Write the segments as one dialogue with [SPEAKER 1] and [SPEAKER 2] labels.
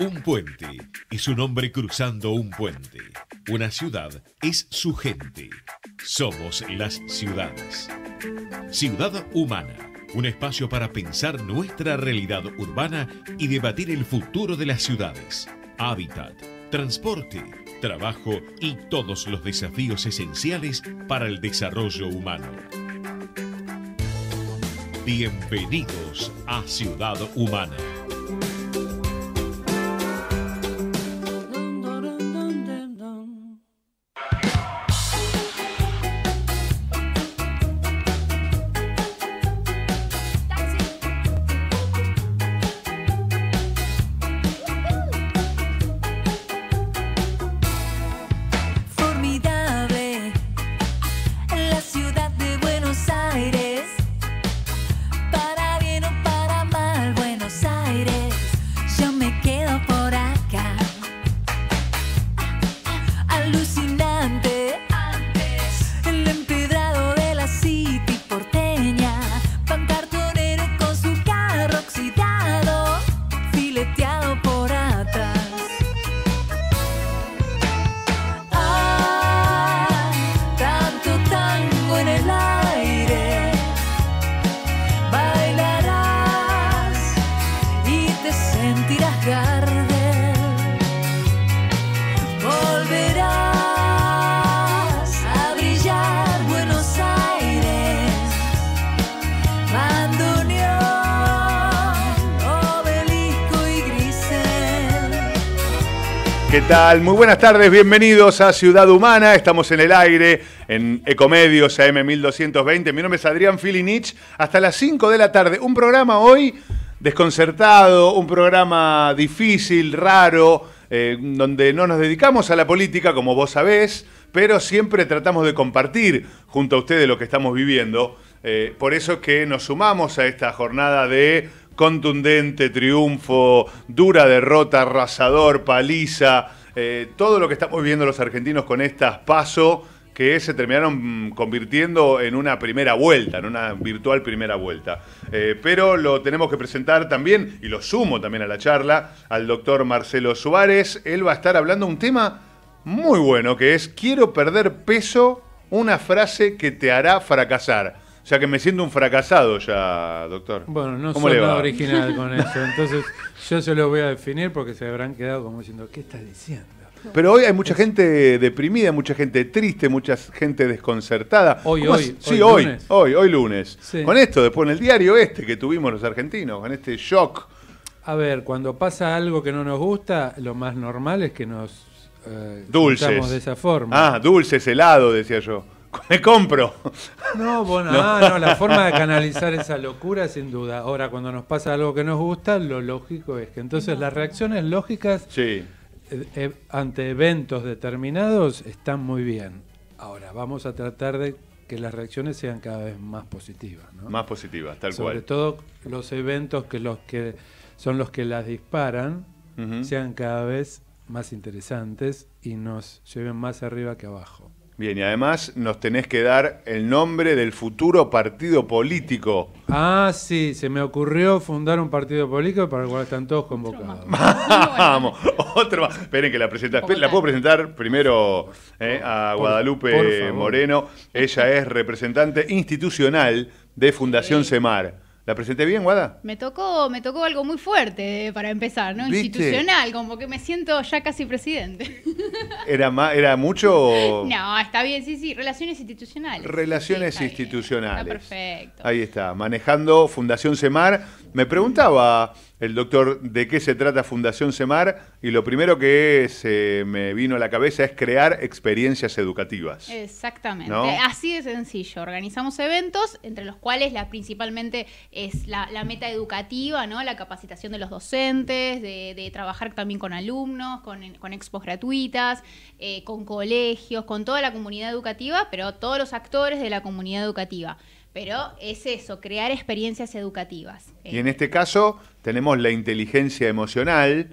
[SPEAKER 1] Un puente y su nombre cruzando un puente. Una ciudad es su gente. Somos las ciudades. Ciudad Humana, un espacio para pensar nuestra realidad urbana y debatir el futuro de las ciudades, hábitat, transporte, trabajo y todos los desafíos esenciales para el desarrollo humano. Bienvenidos a Ciudad Humana.
[SPEAKER 2] ¿Qué tal? Muy buenas tardes, bienvenidos a Ciudad Humana. Estamos en el aire, en Ecomedios AM1220. Mi nombre es Adrián Filinich. Hasta las 5 de la tarde. Un programa hoy desconcertado, un programa difícil, raro, eh, donde no nos dedicamos a la política, como vos sabés, pero siempre tratamos de compartir junto a ustedes lo que estamos viviendo. Eh, por eso es que nos sumamos a esta jornada de contundente triunfo, dura derrota, arrasador, paliza, eh, todo lo que estamos viendo los argentinos con estas pasos que se terminaron convirtiendo en una primera vuelta, en una virtual primera vuelta. Eh, pero lo tenemos que presentar también, y lo sumo también a la charla, al doctor Marcelo Suárez. Él va a estar hablando un tema muy bueno, que es, quiero perder peso, una frase que te hará fracasar sea que me siento un fracasado ya, doctor. Bueno, no soy nada original con eso.
[SPEAKER 3] Entonces, yo se lo voy a definir porque se habrán quedado como diciendo, ¿qué estás diciendo?
[SPEAKER 2] Pero hoy hay mucha gente deprimida, mucha gente triste, mucha gente desconcertada. Hoy, hoy. Sí, hoy, hoy, lunes. hoy, lunes. Con esto, después en el diario este que tuvimos los argentinos, con este shock. A
[SPEAKER 3] ver, cuando pasa algo que no nos gusta, lo más normal es que nos eh, dulces. de esa forma.
[SPEAKER 2] Ah, dulces, helado, decía yo. me compro. No, bueno, ah, la forma de canalizar
[SPEAKER 3] esa locura sin duda. Ahora, cuando nos pasa algo que nos gusta, lo lógico es que entonces las reacciones lógicas eh, eh, ante eventos determinados están muy bien. Ahora, vamos a tratar de que las reacciones sean cada vez más positivas.
[SPEAKER 2] Más positivas, tal cual. Sobre
[SPEAKER 3] todo los eventos que, los que son los que las disparan sean cada vez más interesantes y nos lleven más arriba
[SPEAKER 2] que abajo. Bien, y además nos tenés que dar el nombre del futuro partido político.
[SPEAKER 3] Ah, sí, se me ocurrió fundar un partido político para el cual están todos convocados.
[SPEAKER 2] Vamos, otro más. Esperen que la presenta. La puedo presentar primero eh, a Guadalupe Moreno. Ella es representante institucional de Fundación Semar. ¿La presenté bien, Guada?
[SPEAKER 4] Me tocó, me tocó algo muy fuerte eh, para empezar, ¿no? Institucional, como que me siento ya casi presidente.
[SPEAKER 2] ¿Era, era mucho? No,
[SPEAKER 4] está bien, sí, sí. Relaciones institucionales.
[SPEAKER 2] Relaciones institucionales. está perfecto. Ahí está, manejando Fundación Semar. Me preguntaba el doctor de qué se trata Fundación Semar? y lo primero que se me vino a la cabeza es crear experiencias educativas.
[SPEAKER 4] Exactamente, así de sencillo. Organizamos eventos entre los cuales la principalmente es la, meta educativa, ¿no? la capacitación de los docentes, de, trabajar también con alumnos, con, expos gratuitas, eh, con colegios, con toda la comunidad educativa, pero todos los actores de la comunidad educativa. Pero es eso, crear experiencias educativas.
[SPEAKER 2] Y en este caso tenemos la inteligencia emocional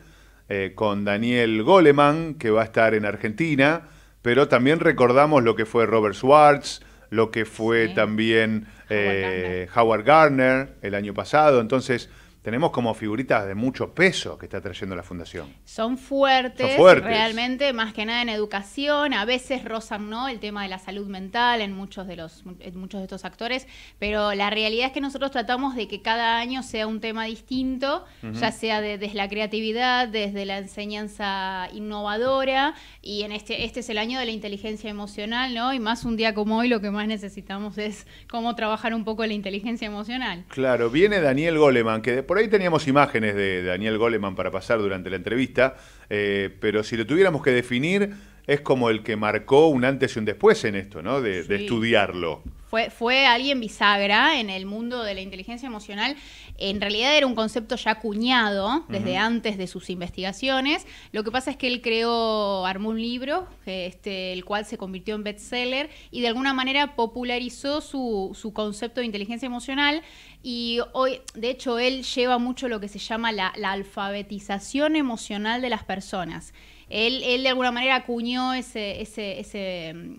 [SPEAKER 2] eh, con Daniel Goleman, que va a estar en Argentina, pero también recordamos lo que fue Robert Schwartz, lo que fue también Howard, eh, Howard Gardner el año pasado. Entonces, tenemos como figuritas de mucho peso que está trayendo la fundación.
[SPEAKER 4] Son fuertes, realmente, más que nada en educación, a veces rozan ¿no? el tema de la salud mental en muchos de los muchos de estos actores, pero la realidad es que nosotros tratamos de que cada año sea un tema distinto, ya sea desde la creatividad, desde la enseñanza innovadora y en este este es el año de la inteligencia emocional, ¿no? Y más un día como hoy lo que más necesitamos es cómo trabajar un poco la inteligencia emocional.
[SPEAKER 2] Claro, viene Daniel Goleman que de por ahí teníamos imágenes de Daniel Goleman para pasar durante la entrevista, eh, pero si lo tuviéramos que definir, es como el que marcó un antes y un después en esto, ¿no? De, estudiarlo.
[SPEAKER 4] Fue, fue, alguien bisagra en el mundo de la inteligencia emocional. En realidad era un concepto ya acuñado desde antes de sus investigaciones. Lo que pasa es que él creó, armó un libro, este, el cual se convirtió en bestseller y de alguna manera popularizó su, concepto de inteligencia emocional. Y hoy, de hecho, él lleva mucho lo que se llama la alfabetización emocional de las personas. Él, de alguna manera acuñó ese, ese,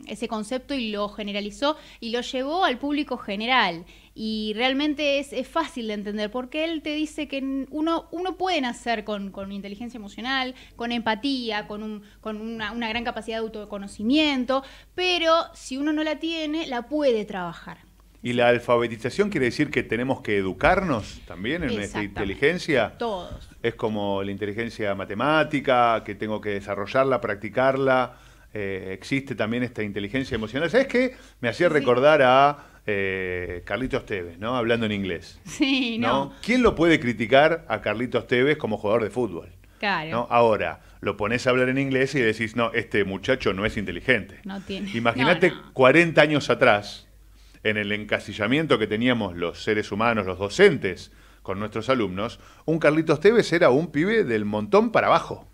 [SPEAKER 4] ese, concepto y lo generalizó y lo llevó al público general. Y realmente es, fácil de entender, porque él te dice que uno, uno puede nacer con, con inteligencia emocional, con empatía, con, un, con una, una gran capacidad de autoconocimiento, pero si uno no la tiene, la puede trabajar.
[SPEAKER 2] ¿Y la alfabetización quiere decir que tenemos que educarnos también en esta inteligencia? Todos. Es como la inteligencia matemática, que tengo que desarrollarla, practicarla. Eh, existe también esta inteligencia emocional. ¿Sabes qué? Me hacía recordar a eh, Carlitos Tevez, ¿no? Hablando en inglés.
[SPEAKER 4] Sí, no.
[SPEAKER 2] ¿Quién lo puede criticar a Carlitos Tevez como jugador de fútbol? Claro. ¿no? Ahora, lo pones a hablar en inglés y decís, no, este muchacho no es inteligente.
[SPEAKER 4] No tiene. Imagínate
[SPEAKER 2] 40 años atrás en el encasillamiento que teníamos los seres humanos, los docentes, con nuestros alumnos, un Carlitos Teves era un pibe del montón para abajo.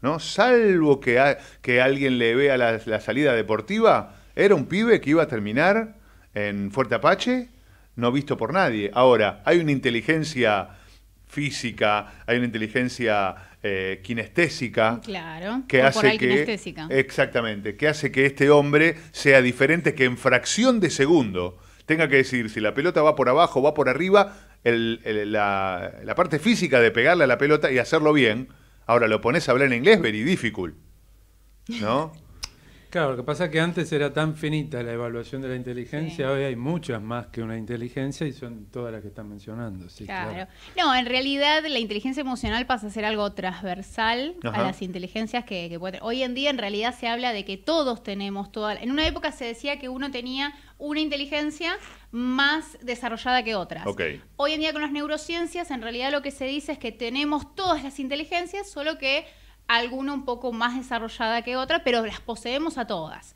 [SPEAKER 2] ¿no? Salvo que, que alguien le vea la, la, salida deportiva, era un pibe que iba a terminar en Fuerte Apache, no visto por nadie. Ahora, hay una inteligencia física, hay una inteligencia eh, kinestésica.
[SPEAKER 4] Claro, que hace que,
[SPEAKER 2] Exactamente, que hace que este hombre sea diferente, que en fracción de segundo tenga que decir si la pelota va por abajo, o va por arriba, la, la, parte física de pegarle a la pelota y hacerlo bien. Ahora lo pones a hablar en inglés, very difficult. ¿No?
[SPEAKER 3] Claro, lo que pasa es que antes era tan finita la evaluación de la inteligencia, hoy hay muchas más que una inteligencia y son todas las que están mencionando. claro.
[SPEAKER 4] No, en realidad la inteligencia emocional pasa a ser algo transversal a las inteligencias que, que tener. Hoy en día en realidad se habla de que todos tenemos todas. En una época se decía que uno tenía una inteligencia más desarrollada que otras. Hoy en día con las neurociencias en realidad lo que se dice es que tenemos todas las inteligencias, solo que alguna un poco más desarrollada que otra, pero las poseemos a todas.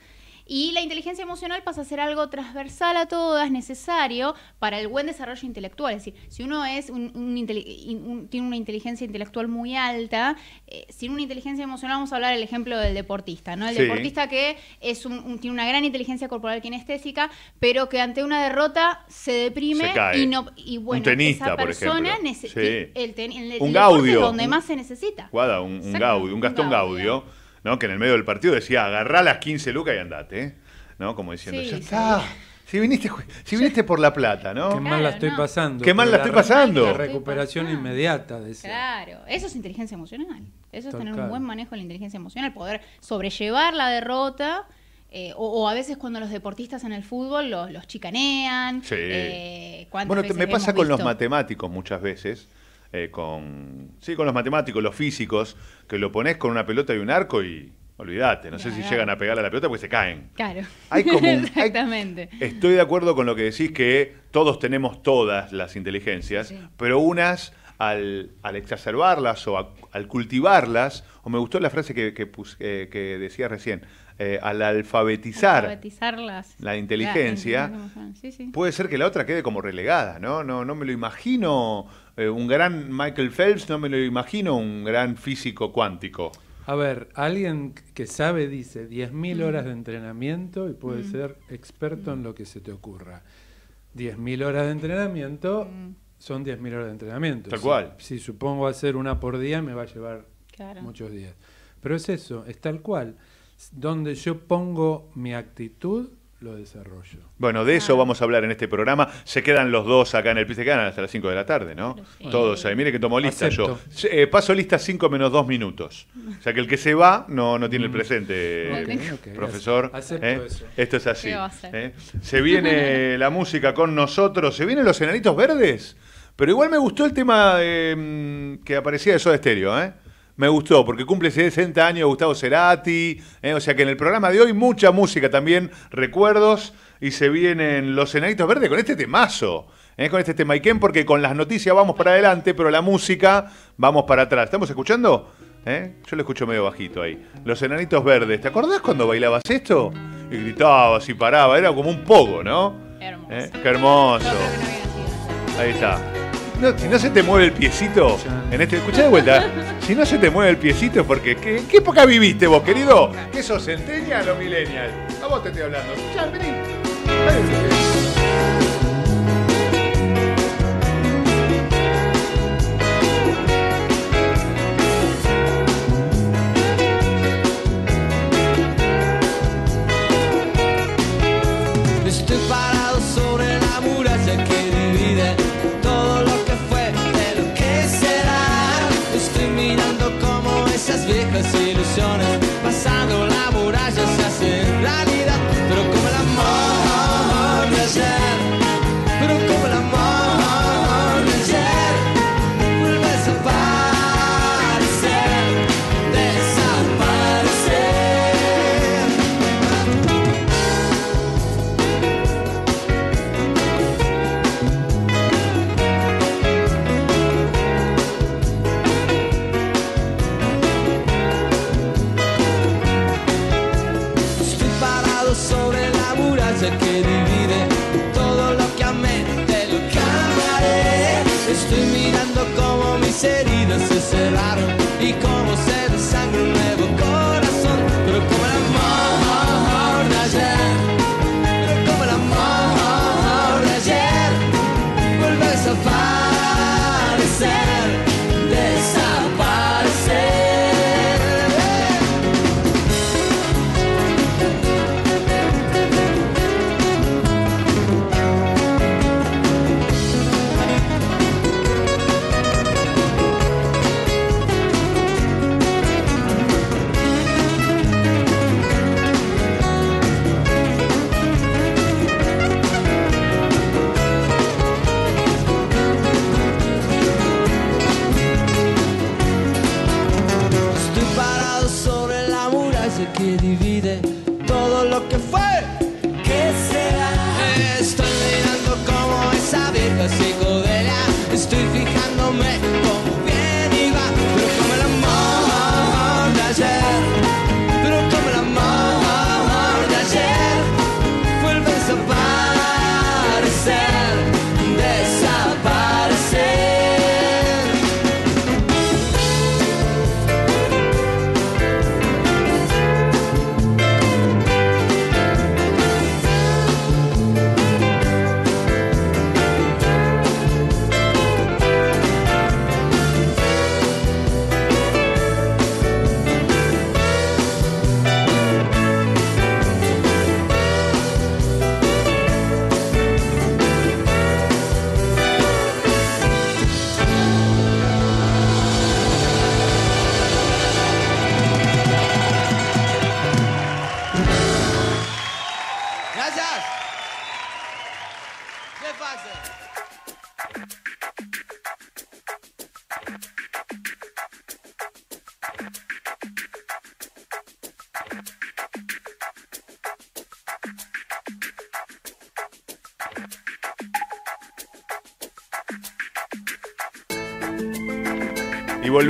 [SPEAKER 4] Y la inteligencia emocional pasa a ser algo transversal a todas, necesario para el buen desarrollo intelectual. Es decir, si uno es un, tiene una inteligencia intelectual muy alta, eh, sin una inteligencia emocional, vamos a hablar del ejemplo del deportista, ¿no? El deportista que es tiene una gran inteligencia corporal kinestésica, pero que ante una derrota se deprime y no bueno, un persona por el, donde más se necesita.
[SPEAKER 2] Guada, un, Gaudio, un Gastón Gaudio ¿no? Que en el medio del partido decía, agarrá las 15 lucas y andate, ¿no? Como diciendo, ya está. Si viniste, si viniste por la plata, ¿no? Qué mal
[SPEAKER 4] la
[SPEAKER 3] estoy pasando. Qué mal la, estoy pasando. recuperación
[SPEAKER 2] inmediata.
[SPEAKER 4] Claro, eso es inteligencia emocional. Eso es tener un buen manejo de la inteligencia emocional, poder sobrellevar la derrota. Eh, o, a veces cuando los deportistas en el fútbol los, chicanean. Eh, bueno, me pasa con los
[SPEAKER 2] matemáticos muchas veces. Eh, con, sí, con los matemáticos, los físicos, que lo pones con una pelota y un arco y olvidate, no sé si llegan a pegar a la pelota porque se caen.
[SPEAKER 4] Claro. Exactamente. estoy
[SPEAKER 2] de acuerdo con lo que decís que todos tenemos todas las inteligencias, pero unas al, al exacerbarlas o al cultivarlas, o me gustó la frase que, que, eh, que recién, eh, al alfabetizar, la inteligencia,
[SPEAKER 4] ah, puede
[SPEAKER 2] ser que la otra quede como relegada, ¿no? No, no me lo imagino eh, un gran Michael Phelps, no me lo imagino un gran físico cuántico.
[SPEAKER 3] A ver, alguien que sabe dice 10.000 horas de entrenamiento y puede ser experto en lo que se te ocurra. 10.000 horas de entrenamiento son 10.000 horas de entrenamiento. Tal si, cual. Si supongo hacer una por día, me va a llevar muchos días. Pero es eso, es tal cual donde yo pongo mi actitud, lo desarrollo.
[SPEAKER 2] Bueno, de eso ah. vamos a hablar en este programa. Se quedan los dos acá en el se quedan hasta las 5 de la tarde, ¿no? Todos ahí. Mire que tomo lista yo. Eh, paso lista 5 menos 2 minutos. O sea que el que se va no, tiene el mm. presente, profesor. ¿eh? Esto es así. ¿eh? Se viene la música con nosotros. Se vienen los enanitos verdes. Pero igual me gustó el tema que aparecía de Soda Stereo, ¿eh? me gustó, porque cumple 60 años Gustavo Cerati, eh, o sea que en el programa de hoy mucha música también, recuerdos, y se vienen los Enanitos Verdes con este temazo. Eh, con este tema y Iken, porque con las noticias vamos para adelante, pero la música vamos para atrás. ¿Estamos escuchando? Eh, yo lo escucho medio bajito ahí. Los enanitos verdes. ¿Te acordás cuando bailabas esto? Y gritabas y paraba. Era como un pogo, ¿no? Hermoso. Qué hermoso. Ahí está si no se te mueve el piecito, en este, escuchá de vuelta, si no se te mueve el piecito, porque ¿qué, qué época viviste vos, querido? ¿Qué sos, centenial o millennial? A vos te estoy hablando. Escuchá,
[SPEAKER 5] vení. Estoy parado viejas ilusiones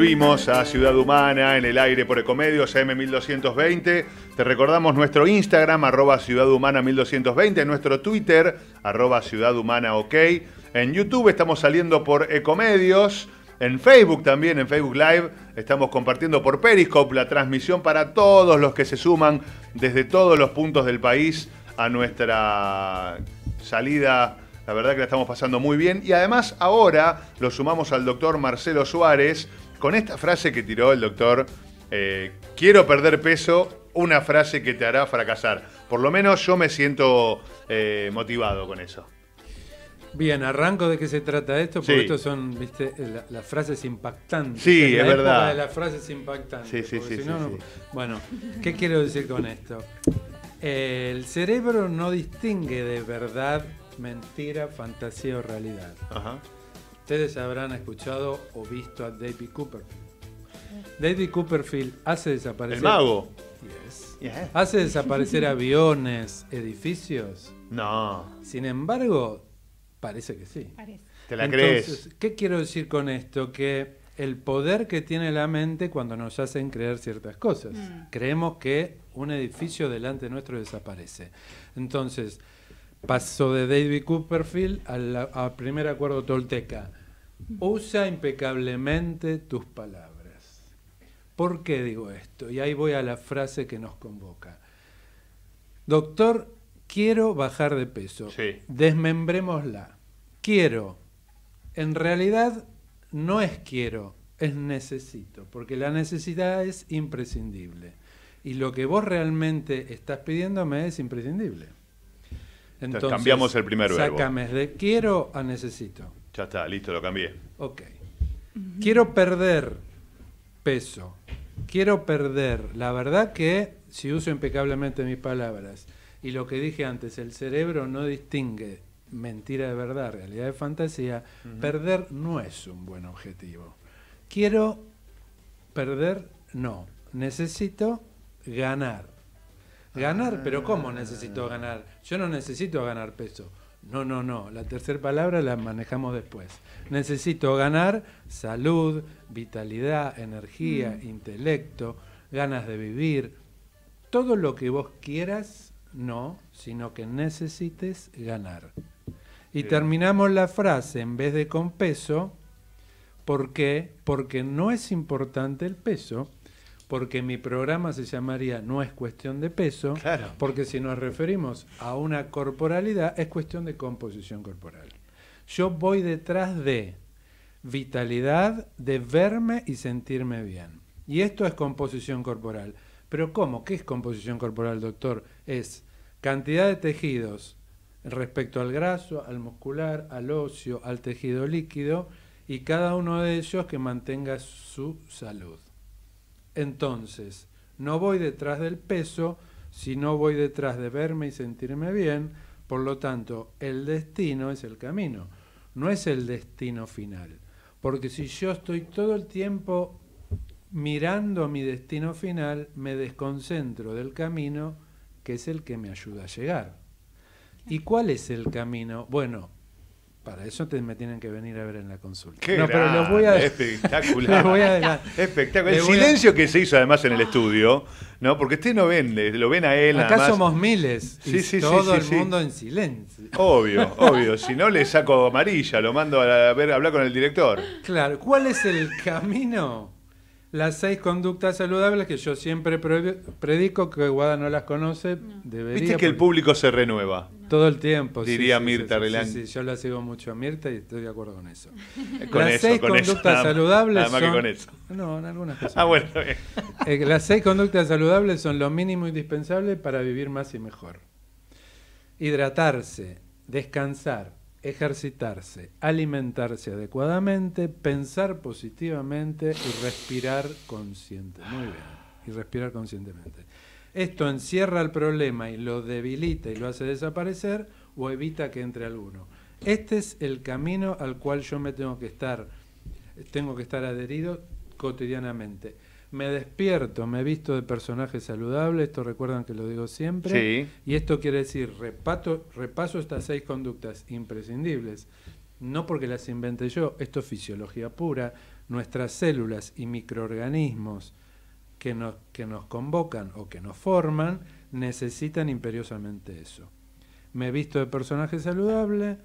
[SPEAKER 2] Volvimos a Ciudad Humana en el aire por Ecomedios M1220. Te recordamos nuestro Instagram, arroba Ciudad Humana 1220, nuestro Twitter, arroba Ciudad Humana OK. En YouTube estamos saliendo por Ecomedios. En Facebook también, en Facebook Live, estamos compartiendo por Periscope la transmisión para todos los que se suman desde todos los puntos del país a nuestra salida. La verdad que la estamos pasando muy bien. Y además ahora lo sumamos al doctor Marcelo Suárez, con esta frase que tiró el doctor, eh, quiero perder peso, una frase que te hará fracasar. Por lo menos yo me siento eh, motivado con eso.
[SPEAKER 3] Bien, arranco de qué se trata esto, porque esto son, las frases impactantes. Sí, es, verdad. de las frases impactantes. Sí, sí, sí, Bueno, ¿qué quiero decir con esto? El cerebro no distingue de verdad, mentira, fantasía o realidad. Ajá. Ustedes habrán escuchado o visto a David Cooperfield. David Cooperfield hace desaparecer. El mago. Hace desaparecer aviones, edificios. No. Sin embargo, parece que sí.
[SPEAKER 2] ¿Te la Entonces,
[SPEAKER 3] ¿Qué quiero decir con esto? Que el poder que tiene la mente cuando nos hacen creer ciertas cosas. Mm. Creemos que un edificio delante nuestro desaparece. Entonces, pasó de David Cooperfield al primer acuerdo tolteca usa impecablemente tus palabras. ¿Por qué digo esto? Y ahí voy a la frase que nos convoca. Doctor, quiero bajar de peso. Desmembrémosla. Quiero. En realidad no es quiero, es necesito, porque la necesidad es imprescindible. Y lo que vos realmente estás pidiéndome es imprescindible. Entonces, cambiamos el primer verbo. Sácame de quiero a necesito.
[SPEAKER 2] Ya está, listo, lo cambié.
[SPEAKER 3] Ok. Quiero perder peso. Quiero perder. La verdad que, si uso impecablemente mis palabras, y lo que dije antes, el cerebro no distingue mentira de verdad, realidad de fantasía, perder no es un buen objetivo. Quiero perder, no. Necesito ganar. Ganar, pero ¿cómo necesito ganar? Yo no necesito ganar peso no, no, no. La tercera palabra la manejamos después. Necesito ganar salud, vitalidad, energía, mm. intelecto, ganas de vivir. Todo lo que vos quieras, no, sino que necesites ganar. Y terminamos la frase en vez de con peso. ¿Por qué? Porque no es importante el peso, porque mi programa se llamaría No es cuestión de peso, porque si nos referimos a una corporalidad, es cuestión de composición corporal. Yo voy detrás de vitalidad, de verme y sentirme bien. Y esto es composición corporal. Pero ¿cómo? ¿Qué es composición corporal, doctor? Es cantidad de tejidos respecto al graso, al muscular, al óseo, al tejido líquido y cada uno de ellos que mantenga su salud. Entonces, no voy detrás del peso, sino voy detrás de verme y sentirme bien. Por lo tanto, el destino es el camino, no es el destino final. Porque si yo estoy todo el tiempo mirando mi destino final, me desconcentro del camino que es el que me ayuda a llegar. ¿Y cuál es el camino? Bueno, para eso
[SPEAKER 2] me tienen que venir a ver en la consulta. no, espectacular. espectacular. El silencio que se hizo además en el estudio, ¿no? Porque usted no vende, lo ven a él. Acá somos miles. Sí, y sí, todo el mundo en
[SPEAKER 3] silencio.
[SPEAKER 2] Obvio, obvio. Si no, le saco amarilla, lo mando a hablar con el director.
[SPEAKER 3] Claro. ¿Cuál es el camino? Las seis conductas saludables que yo siempre predico, que Guada no las conoce,
[SPEAKER 2] Viste que el público se renueva. Todo el tiempo. Diría Mirta Sí,
[SPEAKER 3] yo la sigo mucho a Mirta y estoy de acuerdo con eso.
[SPEAKER 2] Con las seis conductas saludables. Nada más que con eso. No, en algunas cosas. Ah, bueno,
[SPEAKER 3] eh, las seis conductas saludables son lo mínimo indispensable para vivir más y mejor: hidratarse, descansar, ejercitarse, alimentarse adecuadamente, pensar positivamente y respirar conscientemente. Muy bien, y respirar conscientemente. Esto encierra el problema y lo debilita y lo hace desaparecer o evita que entre alguno. Este es el camino al cual yo me tengo que estar, tengo que estar adherido cotidianamente me despierto, me he visto de personaje saludable, esto recuerdan que lo digo siempre, y esto quiere decir, repaso estas seis conductas imprescindibles, no porque las inventé yo, esto es fisiología pura, nuestras células y microorganismos que nos, que nos convocan o que nos forman necesitan imperiosamente eso. Me he visto de personaje saludable,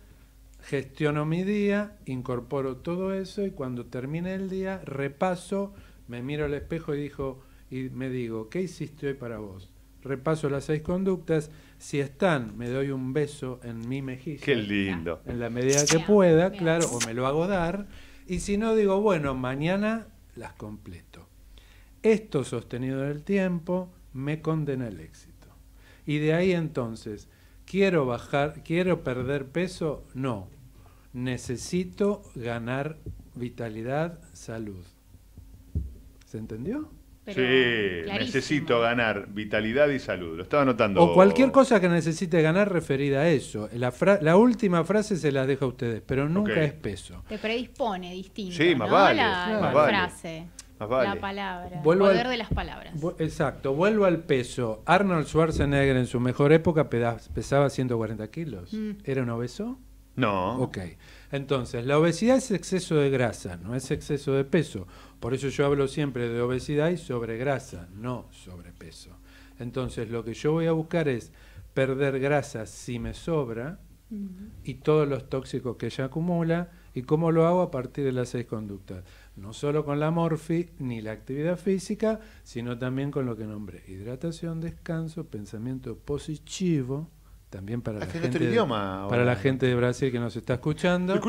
[SPEAKER 3] gestiono mi día, incorporo todo eso y cuando termine el día repaso me miro al espejo y, dijo, y me digo, ¿qué hiciste hoy para vos? Repaso las seis conductas, si están, me doy un beso en mi mejilla. Qué lindo. En la medida que pueda, claro, o me lo hago dar. Y si no, digo, bueno, mañana las completo. Esto sostenido en el tiempo me condena el éxito. Y de ahí entonces, ¿quiero bajar, quiero perder peso? No.
[SPEAKER 2] Necesito
[SPEAKER 3] ganar vitalidad, salud. ¿Se
[SPEAKER 2] entendió? sí, necesito ganar vitalidad y salud. Lo estaba anotando. O cualquier
[SPEAKER 3] cosa que necesite ganar referida a eso. La, la última frase se la dejo a ustedes, pero nunca es peso.
[SPEAKER 4] Te predispone distinto. Sí, más vale. La, frase. La palabra. el poder de las palabras.
[SPEAKER 3] exacto. Vuelvo al peso. Arnold Schwarzenegger en su mejor época pesaba 140 kilos. Mm. ¿Era un obeso? No. Ok. Entonces, la obesidad es exceso de grasa, no es exceso de peso. Por eso yo hablo siempre de obesidad y sobregrasa, no sobrepeso. Entonces lo que yo voy a buscar es perder grasa si me sobra y todos los tóxicos que ella acumula y cómo lo hago a partir de las seis conductas. No solo con la morfi ni la actividad física, sino también con lo que nombré. Hidratación, descanso, pensamiento positivo, también para, la gente, para la gente de Brasil que nos está escuchando.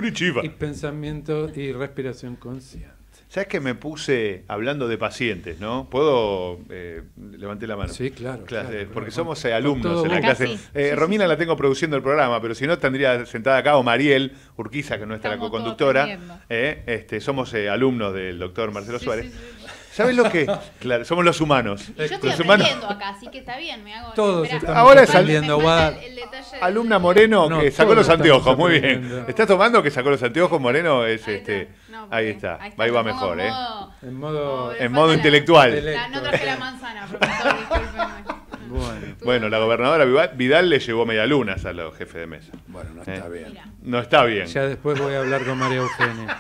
[SPEAKER 3] Y pensamiento y respiración consciente.
[SPEAKER 2] ¿Sabes que me puse hablando de pacientes, no? ¿Puedo? Eh, levanté la mano. Sí, claro. porque somos eh, alumnos en la clase. Eh, Romina la tengo produciendo el programa, pero si no tendría sentada acá o Mariel Urquiza, que no es la co-conductora. Eh, este, somos alumnos del doctor Marcelo Suárez. ¿Sabes lo que? Claro, somos los humanos. Y yo estoy los
[SPEAKER 4] acá, así que está bien, me hago. Todos Ahora
[SPEAKER 2] saliendo. alumna Moreno que sacó los anteojos, muy bien. ¿Estás tomando que sacó los anteojos Moreno? Es este ahí, está. ahí va mejor, ¿eh? En modo, intelectual.
[SPEAKER 5] no traje la manzana, profesor,
[SPEAKER 2] Bueno. la gobernadora Vidal le llevó media a los jefes de mesa. Bueno, no eh. está bien. No está bien. Ya después voy a hablar con María Eugenia.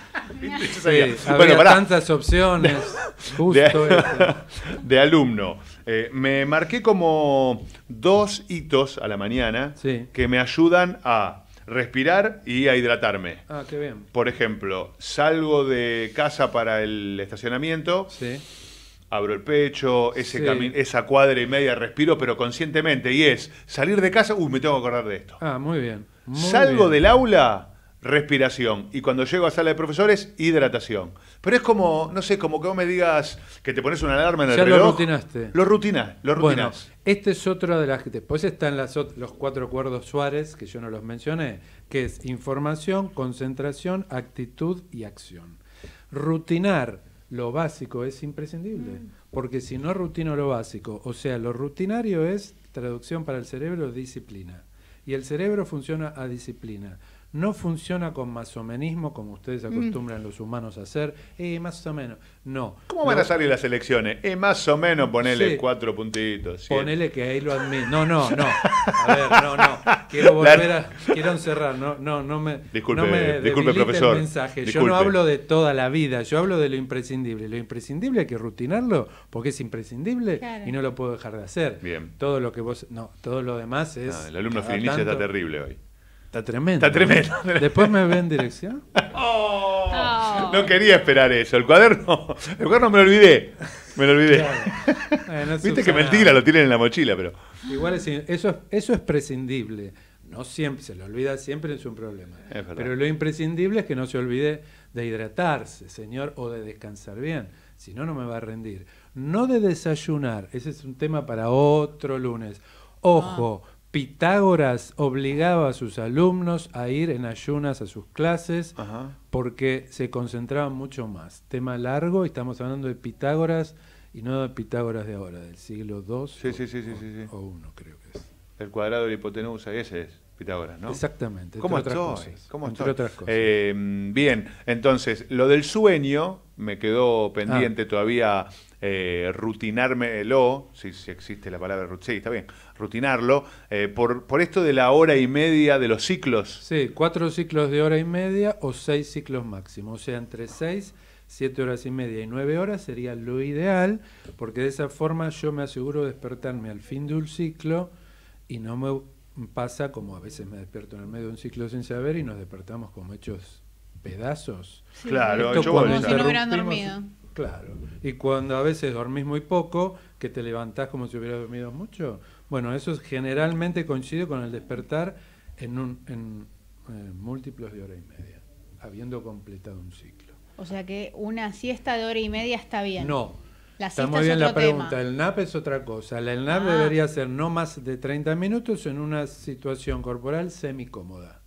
[SPEAKER 2] Sí, bueno, tantas opciones. Justo de, de alumno. Eh, me marqué como dos hitos a la mañana que me ayudan a respirar y a hidratarme. Ah, qué bien. Por ejemplo, salgo de casa para el estacionamiento. Sí. Abro el pecho, ese esa cuadra y media respiro, pero conscientemente. Y es salir de casa, uy, uh, me tengo que acordar de esto.
[SPEAKER 3] Ah, muy bien. salgo del
[SPEAKER 2] aula, respiración. Y cuando llego a sala de profesores, hidratación. Pero es como, no sé, como que vos me digas que te pones una alarma en el ya lo rutinaste. Lo rutinás, Bueno,
[SPEAKER 3] este es otro de las que después pues están las, los cuatro cuerdos Suárez, que yo no los mencioné, que es información, concentración, actitud y acción. Rutinar lo básico es imprescindible, mm. porque si no rutino lo básico, o sea, lo rutinario es traducción para el cerebro disciplina. Y el cerebro funciona a disciplina. No funciona con masomenismo como ustedes mm. acostumbran los humanos a hacer. Eh, más o menos. No. ¿Cómo van a salir las
[SPEAKER 2] elecciones? Eh, más o menos ponele cuatro puntitos. Ponele
[SPEAKER 3] que ahí lo admite. No, no, no. A ver, no, no. Quiero volver a. Quiero encerrar. No, no, no me. Disculpe, no disculpe profesor. El mensaje. Yo no hablo de toda la vida. Yo hablo de lo imprescindible. Lo imprescindible hay que rutinarlo porque es imprescindible y no lo puedo dejar de hacer. Bien. Todo lo que vos. No, todo lo demás
[SPEAKER 2] es. Ah, el alumno finalista está terrible hoy. Está tremendo. Está tremendo. Después me ven dirección. Oh. oh, No quería esperar eso. El cuaderno, el cuaderno me lo olvidé. Me lo olvidé. Viste que mentira, lo tienen en la mochila, pero.
[SPEAKER 3] Igual eso, eso es prescindible. No siempre, se lo olvida siempre, es un problema. pero lo imprescindible es que no se olvide de hidratarse, señor, o de descansar bien. Si no, no me va a rendir. No de desayunar, ese es un tema para otro lunes. Ojo, ah. Pitágoras obligaba a sus alumnos a ir en ayunas a sus clases porque se concentraban mucho más. Tema largo, estamos hablando de Pitágoras y no de Pitágoras de ahora, del siglo
[SPEAKER 2] II o, I, creo que es. El cuadrado de la hipotenusa, ese es. Pitágoras, ¿no? Exactamente. ¿Cómo otras Cosas, ¿Cómo Otras cosas. bien, entonces, lo del sueño me quedó ah. pendiente todavía eh, rutinármelo, si, si, existe la palabra, sí, está bien, rutinarlo, eh, por, por esto de la hora y media de los ciclos.
[SPEAKER 3] Sí, cuatro ciclos de hora y media o seis ciclos máximo, o sea, entre seis, siete horas y media y nueve horas sería lo ideal, porque de esa forma yo me aseguro despertarme al fin de un ciclo y no me pasa como a veces me despierto en el medio de un ciclo sin saber y nos despertamos como hechos pedazos. Claro, como si no hubieran dormido. Claro. Y cuando a veces dormís muy poco, que te levantás como si hubieras dormido mucho, bueno, eso generalmente coincide con el despertar en, un, eh, múltiplos de hora y media, habiendo completado un ciclo.
[SPEAKER 4] O sea que una siesta de hora y media está bien. No. La está muy bien la pregunta.
[SPEAKER 3] El NAP es otra cosa. El NAP ah. debería ser no más de 30 minutos en una situación corporal semicómoda.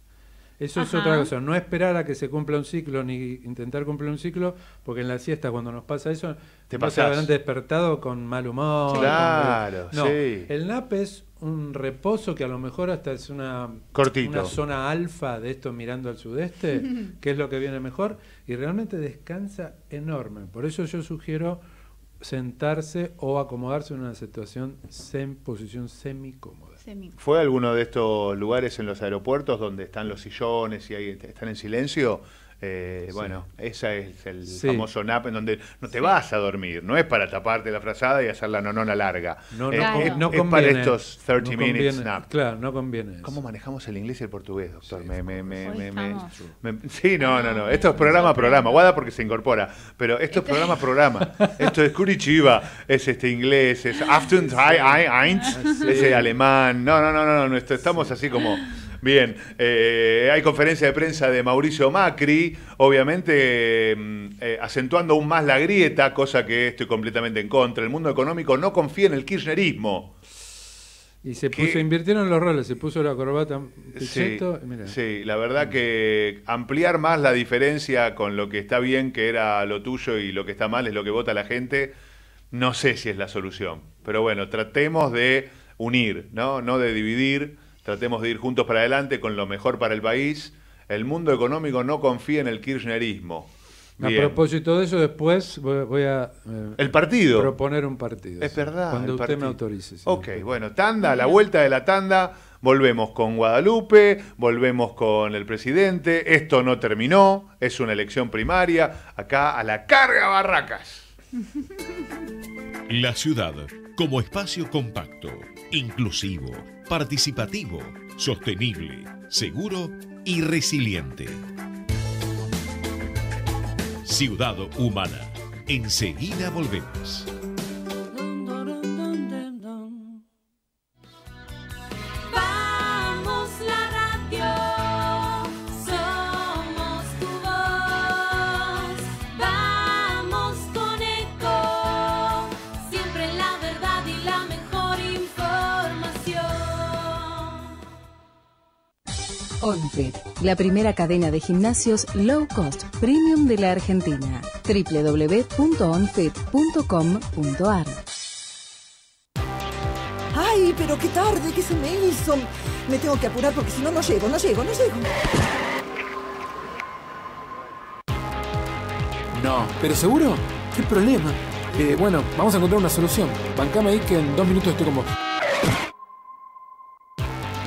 [SPEAKER 3] Eso es otra cosa, no esperar a que se cumpla un ciclo ni intentar cumplir un ciclo, porque en la siesta cuando nos pasa eso, te pasas adelante despertado con mal humor. Claro, sí. El nap es un reposo que a lo mejor hasta es una, una zona alfa de esto mirando al sudeste, que es lo que viene mejor, y realmente descansa enorme. Por eso yo sugiero sentarse o acomodarse en una situación en posición semicómoda.
[SPEAKER 2] ¿Fue alguno de estos lugares en los aeropuertos donde están los sillones y ahí están en silencio? Eh, bueno, esa es el famoso nap en donde no te vas a dormir, no es para taparte la frazada y hacer la nonona larga. No, no, conviene, es, para estos 30 minutes nap. Claro, no conviene. ¿Cómo manejamos el inglés y el portugués, doctor? Me, sí, no, no, no. Esto es programa programa. Guada porque se incorpora. Pero esto es este- programa programa. Esto es chiva es este inglés, es ah, es eh, alemán. No, no, no, no. no estamos así como. Bien, eh, hay conferencia de prensa de Mauricio Macri, obviamente mm, eh, acentuando aún más la grieta, cosa que estoy completamente en contra. El mundo económico no confía en el kirchnerismo.
[SPEAKER 3] Y se puso, invirtieron los roles, se puso la corbata. sí,
[SPEAKER 2] la verdad que ampliar más la diferencia con lo que está bien, que era lo tuyo, y lo que está mal es lo que vota la gente, no sé si es la solución. Pero bueno, tratemos de unir, ¿no? No de dividir. Tratemos de ir juntos para adelante con lo mejor para el país. El mundo económico no confía en el kirchnerismo. A
[SPEAKER 3] propósito de eso, después voy a eh, el partido. proponer un partido. Es verdad. Cuando usted me autorice.
[SPEAKER 2] ok, bueno, tanda, a la vuelta de la tanda, volvemos con Guadalupe, volvemos con el presidente. Esto no terminó,
[SPEAKER 1] es una elección primaria. Acá a la
[SPEAKER 2] carga barracas.
[SPEAKER 1] La ciudad como espacio compacto, inclusivo participativo, sostenible, seguro y resiliente. Ciudad Humana. Enseguida volvemos.
[SPEAKER 4] la primera cadena de gimnasios low cost premium de la Argentina. www.onfit.com.ar
[SPEAKER 1] ¡Ay, pero qué tarde qué se me hizo! Me tengo que apurar porque si no, no llego, no llego, no llego.
[SPEAKER 3] No, pero seguro, qué problema. Eh, bueno,
[SPEAKER 6] vamos a encontrar una solución. Bancame ahí que en dos minutos estoy con vos.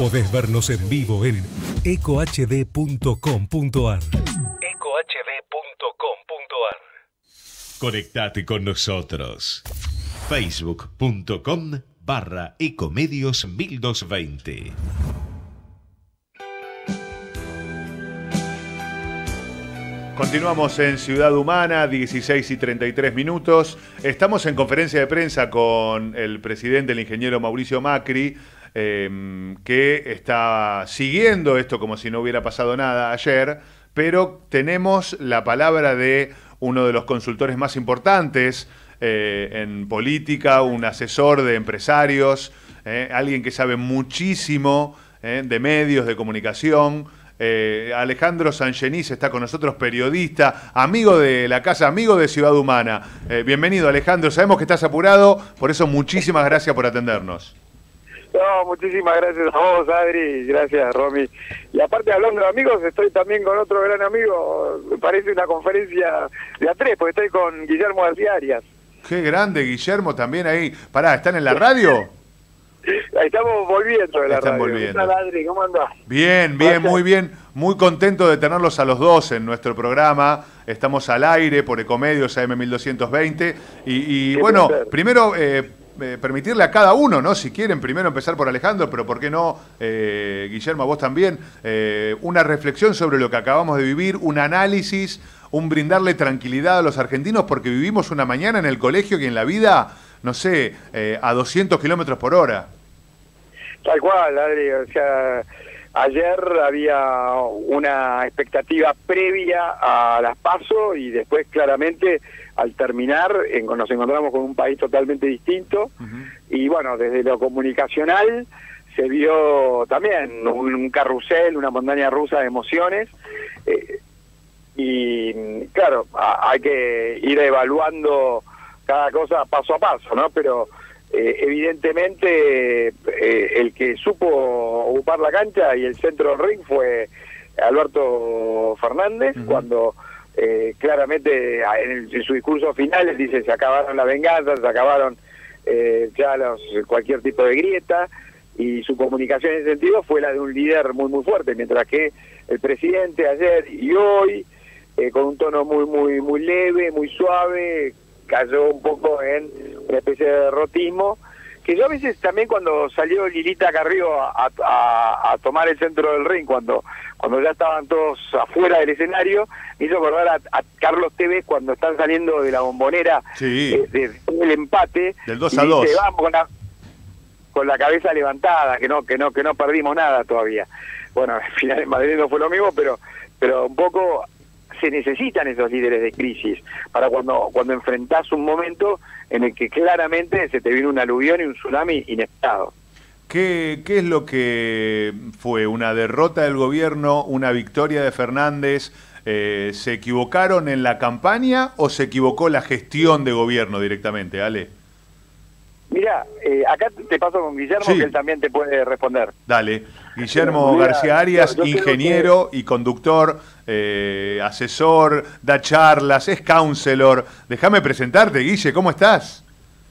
[SPEAKER 1] Podés vernos en vivo en ecohd.com.ar. ecohd.com.ar. Conectate con nosotros. Facebook.com barra Ecomedios 1220.
[SPEAKER 2] Continuamos en Ciudad Humana, 16 y 33 minutos. Estamos en conferencia de prensa con el presidente, el ingeniero Mauricio Macri. Em, que está siguiendo esto como si no hubiera pasado nada ayer, pero tenemos la palabra de uno de los consultores más importantes eh, en política, un asesor de empresarios, eh, alguien que sabe muchísimo eh, de medios, de comunicación. Alejandro Sangenís está con nosotros, periodista, amigo de la casa, amigo de Ciudad Humana. bienvenido, Alejandro. Sabemos que estás apurado, por eso muchísimas gracias por atendernos.
[SPEAKER 6] No, muchísimas gracias a vos, Adri, gracias, Romy. Y aparte, hablando de amigos, estoy también con otro gran amigo, me parece una conferencia de a tres, porque estoy con Guillermo García Arias.
[SPEAKER 2] Qué grande, Guillermo, también ahí. Pará, ¿están en la radio?
[SPEAKER 6] estamos volviendo de la radio. Volviendo. tal, Adri, ¿Cómo andás?
[SPEAKER 2] Bien, bien, muy bien. Muy contento de tenerlos a los dos en nuestro programa. Estamos al aire por Ecomedios AM1220. Y, y bueno, primero, eh, eh, permitirle a cada uno, ¿no? Si quieren, primero empezar por Alejandro, pero ¿por qué no, eh, Guillermo, vos también? Eh, una reflexión sobre lo que acabamos de vivir, un análisis, un brindarle tranquilidad a los argentinos, porque vivimos una mañana en el colegio que en la vida, no sé, eh, a 200 kilómetros por hora.
[SPEAKER 6] Tal cual, Adri, o sea. Ayer había una expectativa previa a las pasos y después claramente al terminar nos encontramos con un país totalmente distinto y bueno, desde lo comunicacional se vio también un, carrusel, una montaña rusa de emociones eh, y claro, hay que ir evaluando cada cosa paso a paso, ¿no? Pero eh, evidentemente eh, el que supo ocupar la cancha y el centro del ring fue Alberto Fernández cuando eh, claramente ah, en, su discurso final dice se acabaron las venganzas, se acabaron eh, ya los, cualquier tipo de grieta y su comunicación en ese sentido fue la de un líder muy muy fuerte, mientras que el presidente ayer y hoy eh, con un tono muy muy muy leve, muy suave, cayó un poco en una especie de derrotismo yo a veces también cuando salió Lilita Carrillo a, a, tomar el centro del ring, cuando, cuando ya estaban todos afuera del escenario, me hizo acordar a, Carlos Tevez cuando están saliendo de la bombonera eh, del empate. Del 2 a 2. con la, cabeza levantada, que no, que no, que no perdimos nada todavía. Bueno, al final en Madrid no fue lo mismo, pero, pero un poco se necesitan esos líderes de crisis para cuando, cuando enfrentás un momento en el que claramente se te viene un aluvión y un tsunami inesperado.
[SPEAKER 2] ¿Qué, ¿Qué es lo que fue? ¿Una derrota del gobierno? ¿Una victoria de Fernández? Eh, ¿Se equivocaron en la campaña o se equivocó la gestión de gobierno directamente, Ale?
[SPEAKER 6] Mira, eh, acá te paso con Guillermo, que él también te puede responder. Dale. Guillermo García Arias, ingeniero
[SPEAKER 2] y conductor, eh, asesor, da charlas, es counselor. Déjame presentarte, Guille, ¿cómo estás?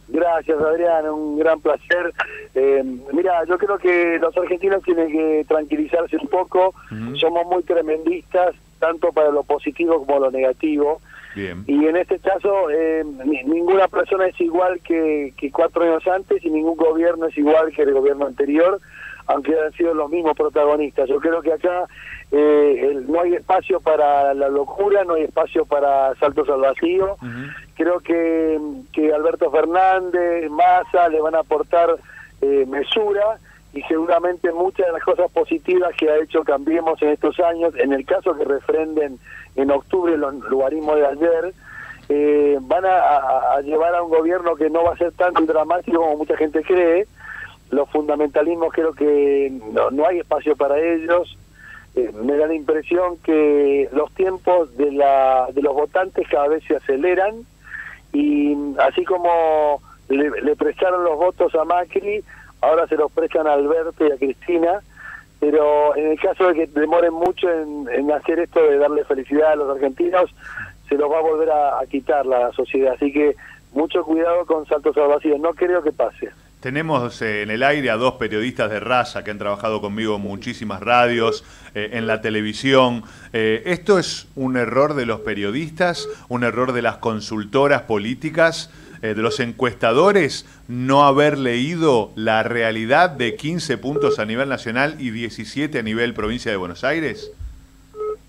[SPEAKER 6] Gracias, Adrián, un gran placer. Eh, mira, yo creo que los argentinos tienen que tranquilizarse un poco. Somos muy tremendistas, tanto para lo positivo como lo negativo. Bien. Y en este caso, eh, ninguna persona es igual que, cuatro años antes y ningún gobierno es igual que el gobierno anterior aunque hayan sido los mismos protagonistas. Yo creo que acá eh, no hay espacio para la locura, no hay espacio para saltos al vacío. Creo que, que, Alberto Fernández, Massa, le van a aportar eh, mesura y seguramente muchas de las cosas positivas que ha hecho Cambiemos en estos años, en el caso que refrenden en octubre los lugarismos de ayer, eh, van a, a, llevar a un gobierno que no va a ser tan dramático como mucha gente cree, los fundamentalismos creo que no, hay espacio para ellos. Eh, me da la impresión que los tiempos de, la, de los votantes cada vez se aceleran y así como le, prestaron los votos a Macri, ahora se los prestan a Alberto y a Cristina, pero en el caso de que demoren mucho en, hacer esto de darle felicidad a los argentinos, se los va a volver a, quitar la sociedad. Así que mucho cuidado con Santos al vacío, no creo que pase.
[SPEAKER 2] Tenemos eh, en el aire a dos periodistas de raza que han trabajado conmigo en muchísimas radios, eh, en la televisión. Eh, ¿Esto es un error de los periodistas, un error de las consultoras políticas, de los encuestadores, no haber leído la realidad de 15 puntos a nivel nacional y 17 a nivel provincia de Buenos Aires?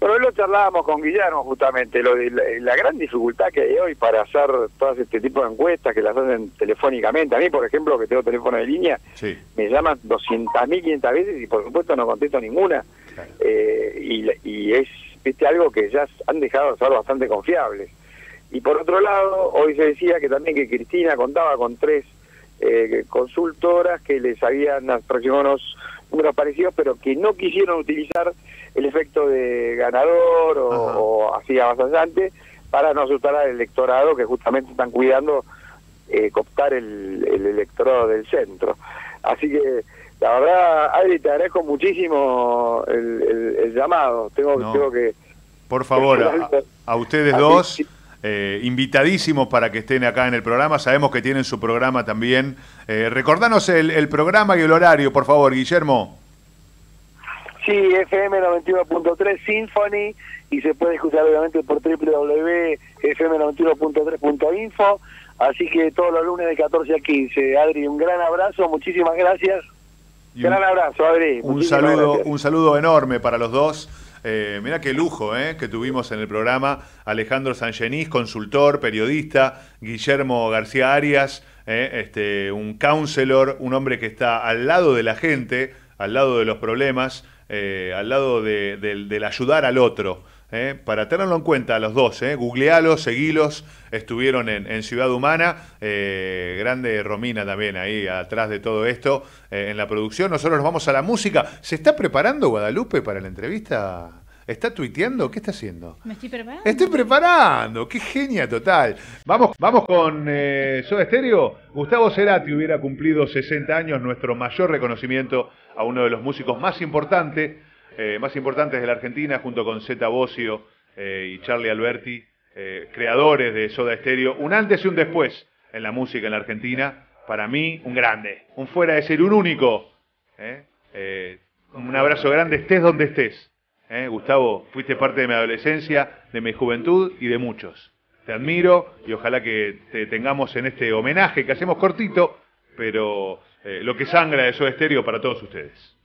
[SPEAKER 6] Bueno, lo charlábamos con Guillermo justamente, lo de la, gran dificultad que hay hoy para hacer todas este tipo de encuestas que las hacen telefónicamente. A mí, por ejemplo, que tengo teléfono de línea, me llaman 200.000, 500 veces y por supuesto no contesto ninguna. Eh, y, es viste algo que ya han dejado de ser bastante confiables. Y por otro lado, hoy se decía que también que Cristina contaba con tres eh, consultoras que les habían unos parecidos, pero que no quisieron utilizar el efecto de ganador o, así avasallante para no asustar al electorado que justamente están cuidando eh, cooptar el, el, electorado del centro. Así que la verdad, Adri, te agradezco muchísimo el, llamado. Tengo, tengo que...
[SPEAKER 2] Por favor, a, ustedes dos, eh, invitadísimos para que estén acá en el programa. Sabemos que tienen su programa también eh, recordanos el, programa y el horario, por favor, Guillermo.
[SPEAKER 6] Sí, FM 91.3 Symphony y se puede escuchar obviamente por www.fm91.3.info. Así que todos los lunes de 14 a 15. Adri, un gran abrazo, muchísimas gracias. Un, gran abrazo, Adri. Un saludo, un
[SPEAKER 2] saludo enorme para los dos. Eh, mirá qué lujo eh, que tuvimos en el programa. Alejandro Sangenís, consultor, periodista, Guillermo García Arias, ¿eh? este, un counselor, un hombre que está al lado de la gente, al lado de los problemas, eh, al lado del ayudar al otro. ¿eh? para tenerlo en cuenta a los dos, googlealos, seguilos, estuvieron en, Ciudad Humana, grande Romina también ahí atrás de todo esto en la producción. Nosotros nos vamos a la música. ¿Se está preparando Guadalupe para la entrevista? ¿Está tuiteando? ¿Qué está haciendo?
[SPEAKER 4] Me estoy preparando.
[SPEAKER 2] Estoy preparando. Qué genia total. Vamos, vamos con eh, Soda Stereo. Gustavo Cerati hubiera cumplido 60 años, nuestro mayor reconocimiento a uno de los músicos más importantes, eh, más importantes de la Argentina, junto con Zeta Bosio eh, y Charlie Alberti, creadores de Soda Stereo. Un antes y un después en la música en la Argentina. Para mí, un grande. Un fuera de ser un único. un abrazo grande, estés donde estés. ¿Eh? Gustavo, fuiste parte de mi adolescencia, de mi juventud y de muchos. Te admiro y ojalá que te tengamos en este homenaje que hacemos cortito, pero eh, lo que sangra de su Estéreo para todos ustedes.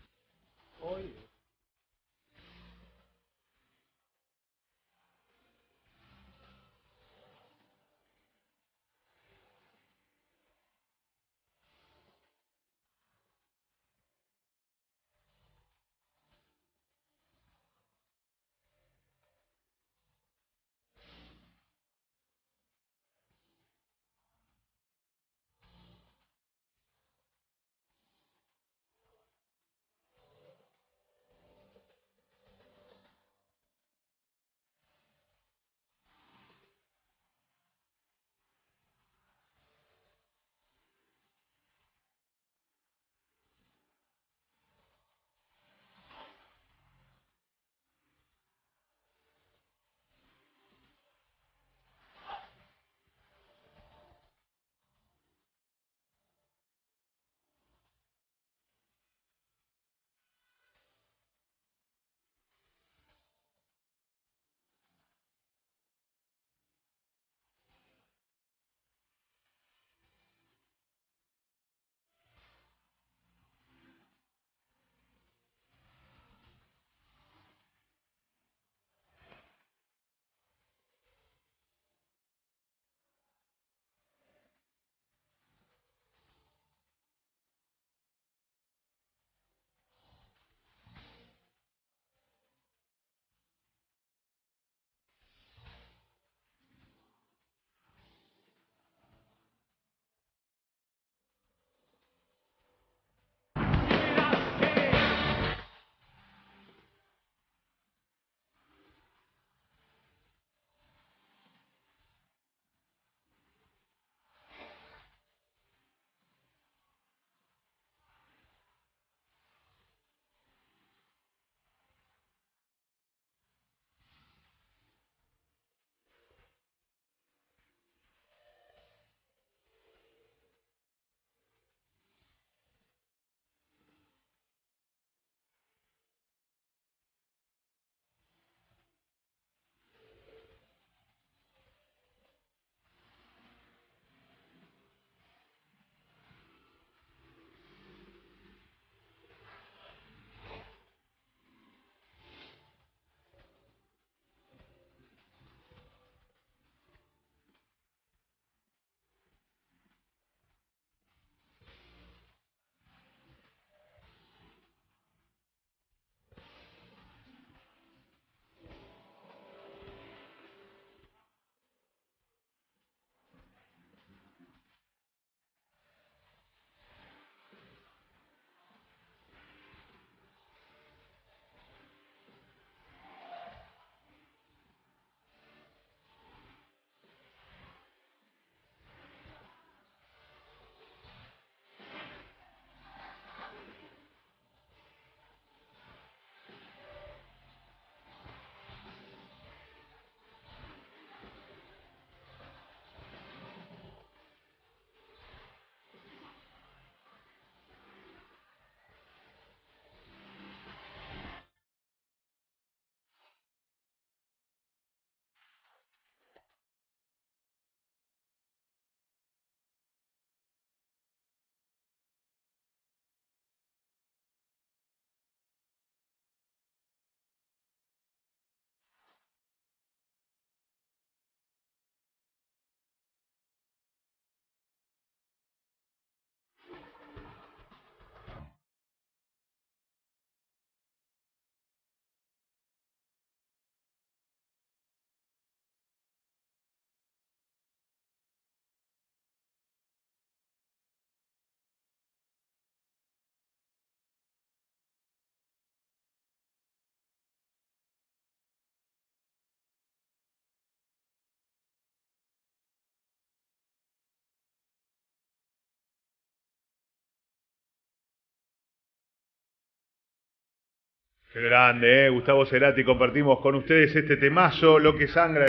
[SPEAKER 2] grande, eh. Gustavo Cerati, compartimos con ustedes este temazo, lo que sangra.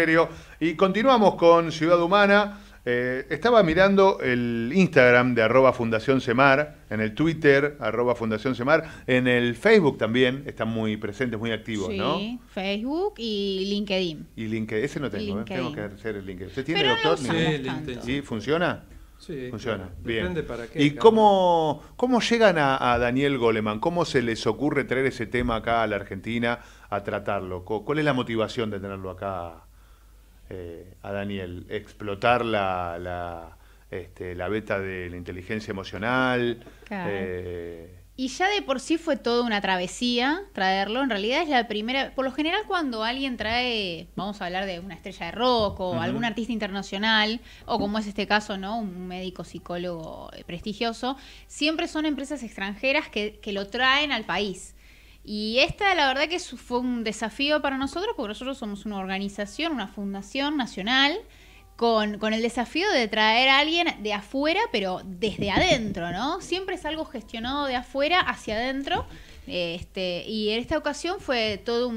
[SPEAKER 2] Y continuamos con Ciudad Humana. Eh, estaba mirando el Instagram de arroba Fundación Semar, en el Twitter, arroba Fundación Semar, en el Facebook también, están muy presentes, muy activos, ¿no? Sí,
[SPEAKER 4] Facebook y LinkedIn.
[SPEAKER 2] Y LinkedIn, ese no tengo, ¿eh? tengo que hacer el LinkedIn. ¿Usted tiene, doctor? sí, funciona? Sí, Funciona. Bien. ¿Y cómo, llegan a, Daniel Goleman? ¿Cómo se les ocurre traer ese tema acá a la Argentina a tratarlo? ¿Cuál es la motivación de tenerlo acá eh, a Daniel? ¿Explotar la, este, la, beta de la inteligencia emocional? Eh,
[SPEAKER 4] y ya de por sí fue toda una travesía traerlo. En realidad es la primera. Por lo general, cuando alguien trae, vamos a hablar de una estrella de rock o algún artista internacional, o como es este caso, ¿no? Un médico psicólogo eh, prestigioso, siempre son empresas extranjeras que, que lo traen al país. Y esta, la verdad, que fue un desafío para nosotros, porque nosotros somos una organización, una fundación nacional con, con, el desafío de traer a alguien de afuera, pero desde adentro, ¿no? Siempre es algo gestionado de afuera hacia adentro. Este, y en esta ocasión fue todo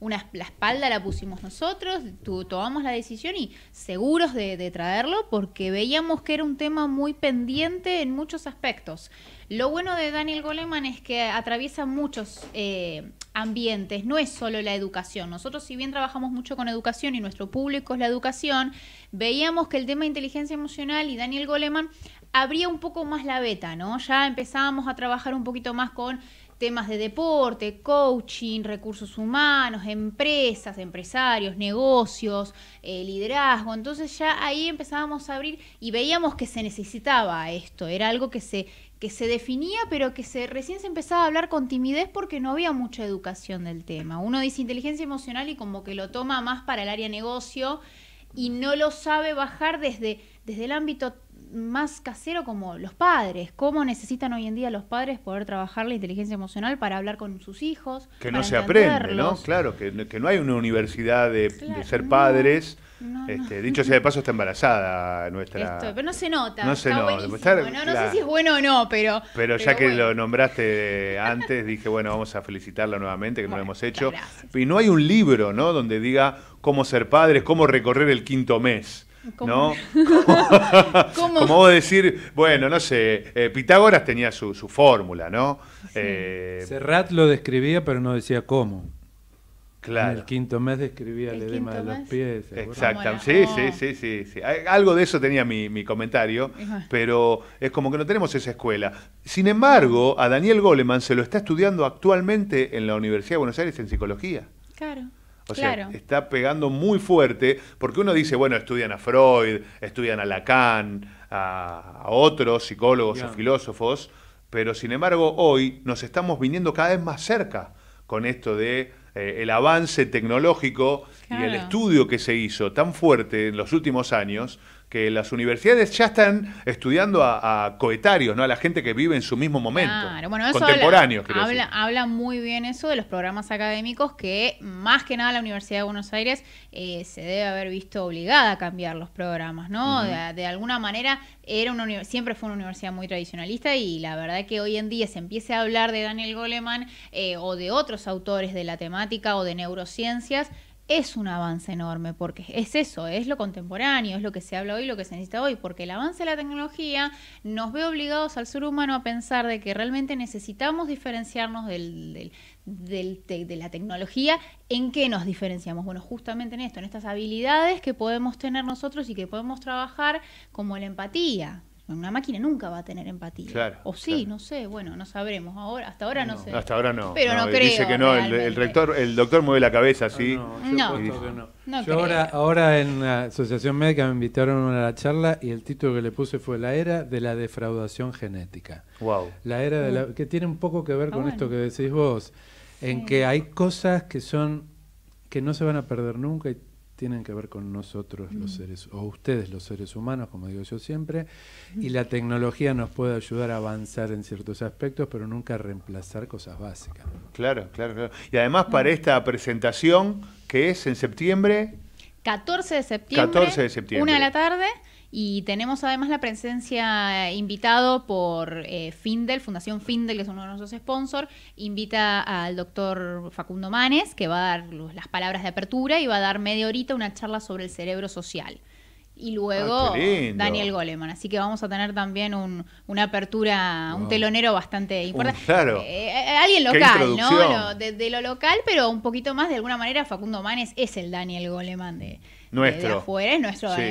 [SPEAKER 4] una, la espalda la pusimos nosotros, tomamos la decisión y seguros de, traerlo porque veíamos que era un tema muy pendiente en muchos aspectos. Lo bueno de Daniel Goleman es que atraviesa muchos eh, ambientes, no es solo la educación. Nosotros si bien trabajamos mucho con educación y nuestro público es la educación, veíamos que el tema de inteligencia emocional y Daniel Goleman abría un poco más la beta, ¿no? Ya empezábamos a trabajar un poquito más con temas de deporte, coaching, recursos humanos, empresas, empresarios, negocios, eh, liderazgo. Entonces ya ahí empezábamos a abrir y veíamos que se necesitaba esto, era algo que se que se definía, pero que se, recién se empezaba a hablar con timidez porque no había mucha educación del tema. Uno dice inteligencia emocional y como que lo toma más para el área negocio y no lo sabe bajar desde, desde el ámbito más casero como los padres, cómo necesitan hoy en día los padres poder trabajar la inteligencia emocional para hablar con sus hijos. Que no se aprende, ¿no?
[SPEAKER 2] Claro, que, no hay una universidad de, ser padres. Este, dicho sea de paso, está embarazada nuestra. pero
[SPEAKER 4] no se nota. No se no, sé si es bueno o no, pero. Pero, ya que lo
[SPEAKER 2] nombraste antes, dije, bueno, vamos a felicitarla nuevamente, que no lo hemos hecho. Y no hay un libro, ¿no? Donde diga cómo ser padres, cómo recorrer el quinto mes. ¿No? Como vos decir, bueno, no sé, eh, Pitágoras tenía su, fórmula, ¿no? Eh, Serrat
[SPEAKER 3] lo describía, pero no decía cómo.
[SPEAKER 2] En el quinto mes describía el, edema de los pies. Exacto. Oh. Sí, sí, sí, sí, Algo de eso tenía mi, comentario, pero es como que no tenemos esa escuela. Sin embargo, a Daniel Goleman se lo está estudiando actualmente en la Universidad de Buenos Aires en psicología. Claro. O sea, está pegando muy fuerte, porque uno dice, bueno, estudian a Freud, estudian a Lacan, a, otros psicólogos o filósofos, pero sin embargo hoy nos estamos viniendo cada vez más cerca con esto de eh, el avance tecnológico y el estudio que se hizo tan fuerte en los últimos años que las universidades ya están estudiando a, coetarios, ¿no? A la gente que vive en su mismo momento. Claro, contemporáneos,
[SPEAKER 4] habla, muy bien eso de los programas académicos que más que nada la Universidad de Buenos Aires eh, se debe haber visto obligada a cambiar los programas, ¿no? de, alguna manera era una siempre fue una universidad muy tradicionalista y la verdad que hoy en día se empiece a hablar de Daniel Goleman eh, o de otros autores de la temática o de neurociencias es un avance enorme, porque es eso, es lo contemporáneo, es lo que se habla hoy, lo que se necesita hoy, porque el avance de la tecnología nos ve obligados al ser humano a pensar de que realmente necesitamos diferenciarnos del, de la tecnología. ¿En qué nos diferenciamos? Bueno, justamente en esto, en estas habilidades que podemos tener nosotros y que podemos trabajar como la empatía, una máquina nunca va a tener empatía. o sí, no sé, bueno, no sabremos. Ahora, hasta ahora no, sé. Hasta ahora no. Eh, dice que no, el,
[SPEAKER 2] rector, el doctor mueve la cabeza, sí. No, no,
[SPEAKER 3] yo, ahora, ahora en la Asociación Médica me invitaron a la charla y el título que le puse fue La era de la defraudación genética. Wow. La era de la, mm. que tiene un poco que ver con esto que decís vos, en que hay cosas que son que no se van a perder nunca y tienen que ver con nosotros los mm. seres, o ustedes los seres humanos, como digo yo siempre, mm. y la tecnología nos puede ayudar
[SPEAKER 2] a avanzar en ciertos aspectos, pero nunca reemplazar cosas básicas. Claro, claro, claro. Y además para esta presentación, que es en septiembre...
[SPEAKER 4] 14 de septiembre. 14 de septiembre. Una de la tarde. Y tenemos además la presencia eh, invitado por eh, Findel, Fundación Findel, que es uno de nuestros sponsors. Invita al doctor Facundo Manes, que va a dar las palabras de apertura y va a dar media horita una charla sobre el cerebro social. Y luego ah, Daniel Goleman. Así que vamos a tener también una apertura, un telonero bastante uh, importante. Eh, alguien local, ¿no? de lo local, pero un poquito más, de alguna manera, Facundo Manes es el Daniel Goleman de,
[SPEAKER 2] nuestro. fuera es nuestro sí.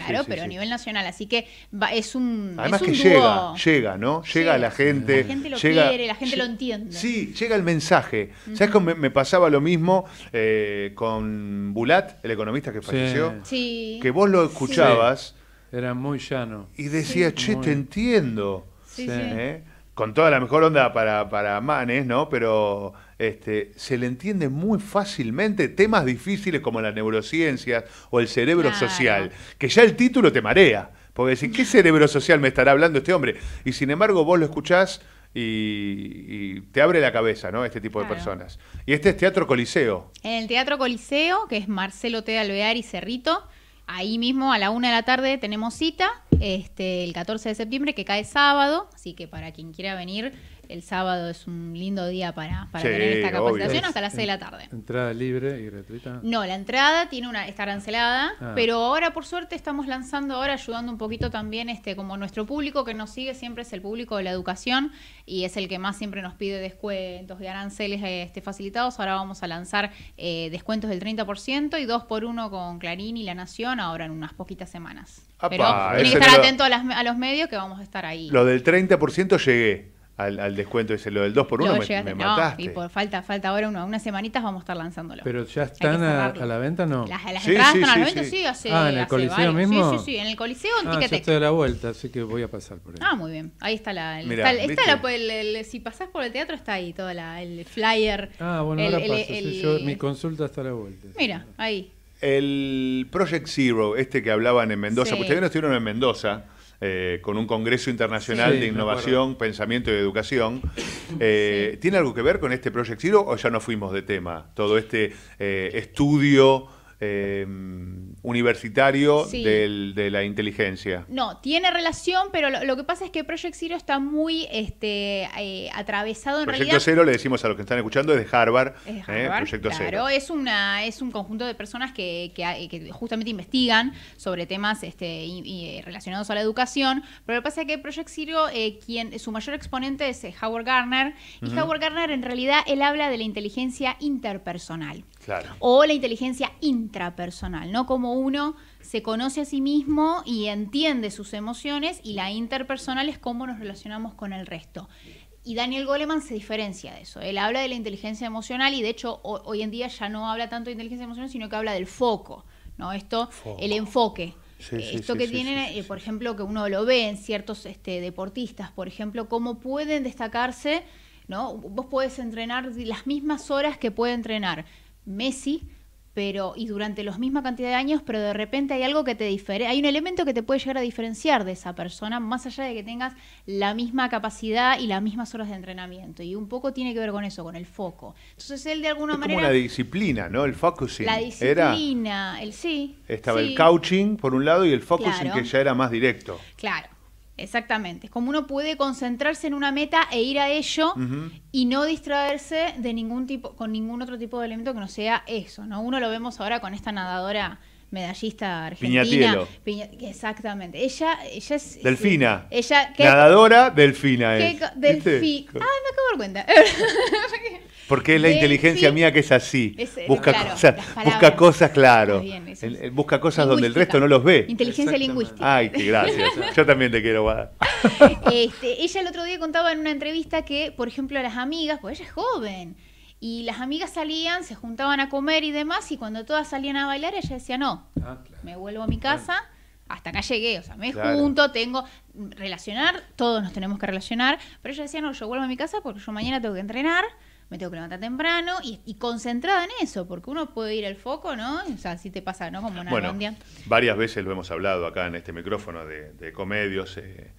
[SPEAKER 2] claro, pero a nivel
[SPEAKER 4] nacional. Así que es un. Además que llega,
[SPEAKER 2] llega, ¿no? Llega a la gente. La gente lo quiere, la
[SPEAKER 4] gente lo entiende.
[SPEAKER 2] Sí, llega el mensaje. ¿Sabes me, me, pasaba lo mismo eh, con Bulat, el economista que falleció? Que vos lo escuchabas. Era muy llano. Y decía, che, te entiendo. ¿Eh? Con toda la mejor onda para, para manes, ¿no? Pero este, se le entiende muy fácilmente temas difíciles como las neurociencias o el cerebro social, que ya el título te marea, porque decís, ¿qué cerebro social me estará hablando este hombre? Y sin embargo vos lo escuchás y, te abre la cabeza, ¿no? Este tipo de personas. Y este es Teatro Coliseo.
[SPEAKER 4] En el Teatro Coliseo, que es Marcelo T. Alvear y Cerrito, ahí mismo a la una de la tarde tenemos cita, este, el 14 de septiembre, que cae sábado, así que para quien quiera venir, el sábado es un lindo día para, tener esta capacitación hasta las 6 de la tarde.
[SPEAKER 3] ¿Entrada libre y gratuita?
[SPEAKER 4] No, la entrada tiene una, está arancelada, ah. pero ahora por suerte estamos lanzando ahora, ayudando un poquito también este, como nuestro público que nos sigue siempre es el público de la educación y es el que más siempre nos pide descuentos y aranceles este, facilitados. Ahora vamos a lanzar eh, descuentos del 30% y dos por uno con Clarín y La Nación ahora en unas poquitas semanas. pero hay que estar atento a, a los medios que vamos a estar ahí. Lo
[SPEAKER 2] del 30% llegué al, al, descuento ese, lo del 2 por 1 me, Y
[SPEAKER 4] por falta, falta ahora unas semanitas vamos a estar lanzándolo. Pero ya están a, la venta, ¿no? Las, las entradas sí, están sí, a la venta, sí, hace, Ah, en el Coliseo mismo. Sí, sí, sí, en el Coliseo en ah, Yo estoy
[SPEAKER 3] a la vuelta, así que voy a pasar por ahí.
[SPEAKER 4] Ah, muy bien. Ahí está la, el, Mirá, está, la pues, si pasás por el teatro está ahí todo la, el flyer. Ah, bueno, ahora paso,
[SPEAKER 2] mi consulta está a la vuelta.
[SPEAKER 4] Mira, ahí.
[SPEAKER 2] El Project Zero, este que hablaban en Mendoza, pues ustedes no estuvieron en Mendoza. Eh, con un Congreso Internacional de Innovación, Pensamiento y Educación. Eh, ¿Tiene algo que ver con este Project o ya no fuimos de tema? Todo este eh, estudio universitario de la inteligencia.
[SPEAKER 4] No, tiene relación, pero lo, que pasa es que Project Zero está muy este, eh, atravesado en Proyecto realidad. Proyecto
[SPEAKER 2] Cero le decimos a los que están escuchando, es de Harvard.
[SPEAKER 4] Es ¿eh? es, una, es un conjunto de personas que, justamente investigan sobre temas este, eh, relacionados a la educación, pero lo que pasa es que Project Zero, quien, su mayor exponente es Howard Garner. y Howard Garner, en realidad él habla de la inteligencia interpersonal. O la inteligencia intrapersonal, ¿no? Como uno se conoce a sí mismo y entiende sus emociones y la interpersonal es cómo nos relacionamos con el resto. Y Daniel Goleman se diferencia de eso. Él habla de la inteligencia emocional y de hecho hoy en día ya no habla tanto de inteligencia emocional, sino que habla del foco, ¿no? Esto, el enfoque.
[SPEAKER 5] esto que tiene
[SPEAKER 4] eh, por ejemplo, que uno lo ve en ciertos este, deportistas, por ejemplo, cómo pueden destacarse ¿no? Vos puedes entrenar las mismas horas que puede entrenar Messi, pero y durante la misma cantidad de años, pero de repente hay algo que te difere, hay un elemento que te puede llegar a diferenciar de esa persona, más allá de que tengas la misma capacidad y las mismas horas de entrenamiento. Y un poco tiene que ver con eso, con el foco. Entonces él de alguna manera... Como la
[SPEAKER 2] disciplina, ¿no? El focusing. La disciplina, el sí. Estaba el coaching por un lado y el focusing que ya era más directo.
[SPEAKER 4] Claro. Exactamente. Es como uno puede concentrarse en una meta e ir a ello y no distraerse de ningún tipo, con ningún otro tipo de elemento que no sea eso, ¿no? Uno lo vemos ahora con esta nadadora medallista argentina. exactamente. Ella, ella es. Eh, delfina. Nadadora,
[SPEAKER 2] delfina me acabo de dar cuenta. Porque es la inteligencia mía que es así. Eh, busca, cosas, busca cosas, claro. busca cosas donde el resto no los ve.
[SPEAKER 4] Inteligencia lingüística. Ay, qué gracias. Yo
[SPEAKER 2] también te quiero,
[SPEAKER 4] este, ella el otro día contaba en una entrevista que, por ejemplo, las amigas, pues ella es joven, y las amigas salían, se juntaban a comer y demás, y cuando todas salían a bailar, ella decía, no, ah, me vuelvo a mi casa. hasta acá llegué, o sea, me junto, tengo mm, relacionar, todos nos tenemos que relacionar, pero ella decía, no, yo vuelvo a mi casa porque yo mañana tengo que entrenar, me tengo que levantar temprano y, concentrada en eso, porque uno puede ir al foco, ¿no? O sea, si te pasa, ¿no? Como una bueno,
[SPEAKER 2] Varias veces lo hemos hablado acá en este micrófono de, de comedios, eh,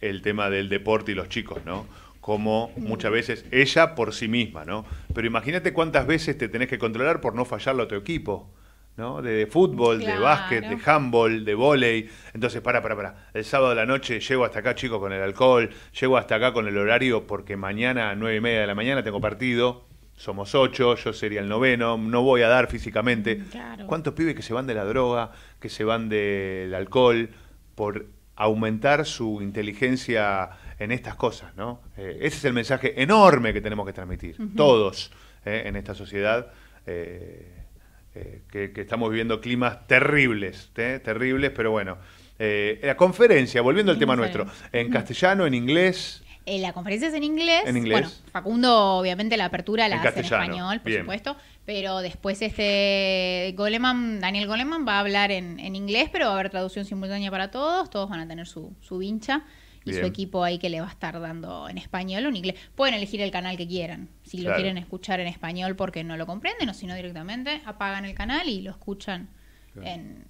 [SPEAKER 2] el tema del deporte y los chicos, ¿no? Como muchas veces ella por sí misma, ¿no? Pero imagínate cuántas veces te tenés que controlar por no fallarlo a tu equipo ¿no? De, fútbol, de básquet, de handball, de volei. Entonces, para, para, para. El sábado de la noche llego hasta acá, chicos, con el alcohol, llego hasta acá con el horario porque mañana a nueve y media de la mañana tengo partido. Somos ocho, yo sería el noveno, no voy a dar físicamente. Mm, ¿Cuántos pibes que se van de la droga, que se van del alcohol por aumentar su inteligencia en estas cosas, ¿no? Eh, ese es el mensaje enorme que tenemos que transmitir, todos, eh, en esta sociedad. Eh, que, estamos viviendo climas terribles, ¿eh? terribles, pero bueno. Eh, la conferencia, volviendo al tema nuestro, en castellano, en inglés.
[SPEAKER 4] Eh, la conferencia es en inglés. en inglés. Bueno, Facundo, obviamente, la apertura la hace en español, por supuesto. Pero después este Goleman, Daniel Goleman va a hablar en, en, inglés, pero va a haber traducción simultánea para todos. Todos van a tener su, su vincha y su equipo ahí que le va a estar dando en español o en inglés. Pueden elegir el canal que quieran, si lo quieren escuchar en español porque no lo comprenden o si no directamente apagan el canal y lo escuchan en,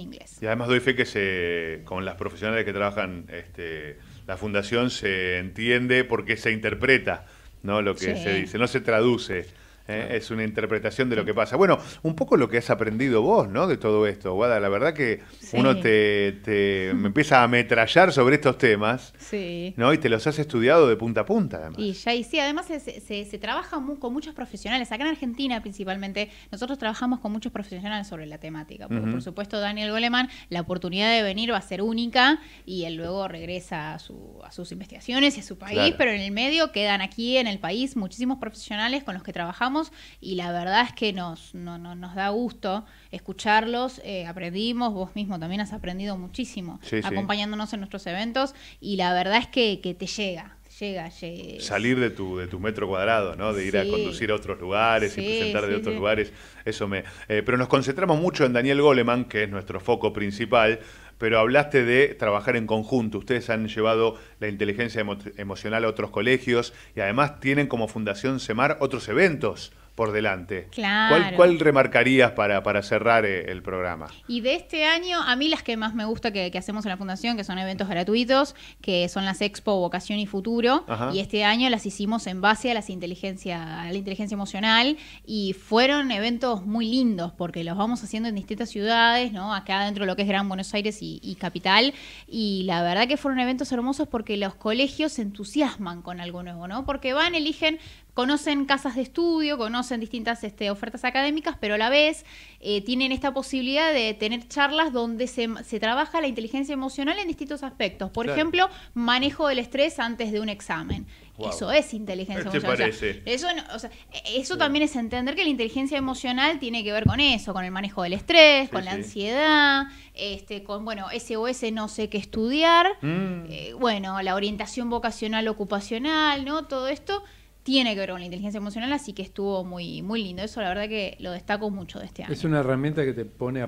[SPEAKER 4] inglés.
[SPEAKER 2] Y además doy fe que se, con las profesionales que trabajan este, la fundación se entiende porque se interpreta ¿no? lo que se dice, no se traduce ¿eh? es una interpretación de lo que pasa. Bueno, un poco lo que has aprendido vos, ¿no? De todo esto, Guada. La verdad que uno te, empieza a ametrallar sobre estos temas, sí. ¿no? Y te los has estudiado de punta a punta, además.
[SPEAKER 4] Y ya, y sí, además se, trabaja con muchos profesionales, acá en Argentina principalmente, nosotros trabajamos con muchos profesionales sobre la temática. Porque, Por supuesto, Daniel Goleman, la oportunidad de venir va a ser única y él luego regresa a, sus investigaciones y a su país, pero en el medio quedan aquí en el país muchísimos profesionales con los que trabajamos y la verdad es que nos, nos da gusto escucharlos, eh, aprendimos, vos mismo también has aprendido muchísimo acompañándonos en nuestros eventos y la verdad es que, te llega, llega, llega.
[SPEAKER 2] Salir de tu, de tu metro cuadrado, ¿no? De ir a conducir a otros lugares y presentar de otros lugares. Eso me. Eh, pero nos concentramos mucho en Daniel Goleman, que es nuestro foco principal pero hablaste de trabajar en conjunto. Ustedes han llevado la inteligencia emocional a otros colegios y además tienen como Fundación SEMAR otros eventos por delante. Claro. ¿Cuál, cuál remarcarías para, para, cerrar eh, el programa?
[SPEAKER 4] Y de este año, a mí las que más me gusta que, hacemos en la Fundación, que son eventos gratuitos, que son las Expo Vocación y Futuro, y este año las hicimos en base a, las inteligencia, a la inteligencia emocional, y fueron eventos muy lindos, porque los vamos haciendo en distintas ciudades, ¿no? acá dentro de lo que es Gran Buenos Aires y, y Capital, y la verdad que fueron eventos hermosos porque los colegios se entusiasman con algo nuevo, ¿no? porque van, eligen, conocen casas de estudio, conocen distintas este, ofertas académicas, pero a la vez eh, tienen esta posibilidad de tener charlas donde se, trabaja la inteligencia emocional en distintos aspectos. Por ejemplo, manejo del estrés antes de un examen.
[SPEAKER 1] Eso es inteligencia este emocional.
[SPEAKER 4] eso e, eso también es entender que la inteligencia emocional tiene que ver con eso, con el manejo del estrés, con la ansiedad, este, con bueno, SOS no sé qué estudiar, mm. eh, bueno, la orientación vocacional ocupacional, ¿no? Todo esto tiene que ver con la inteligencia emocional, así que estuvo muy, muy lindo. Eso la verdad que lo destaco mucho de este año. Es
[SPEAKER 3] una herramienta que te pone a,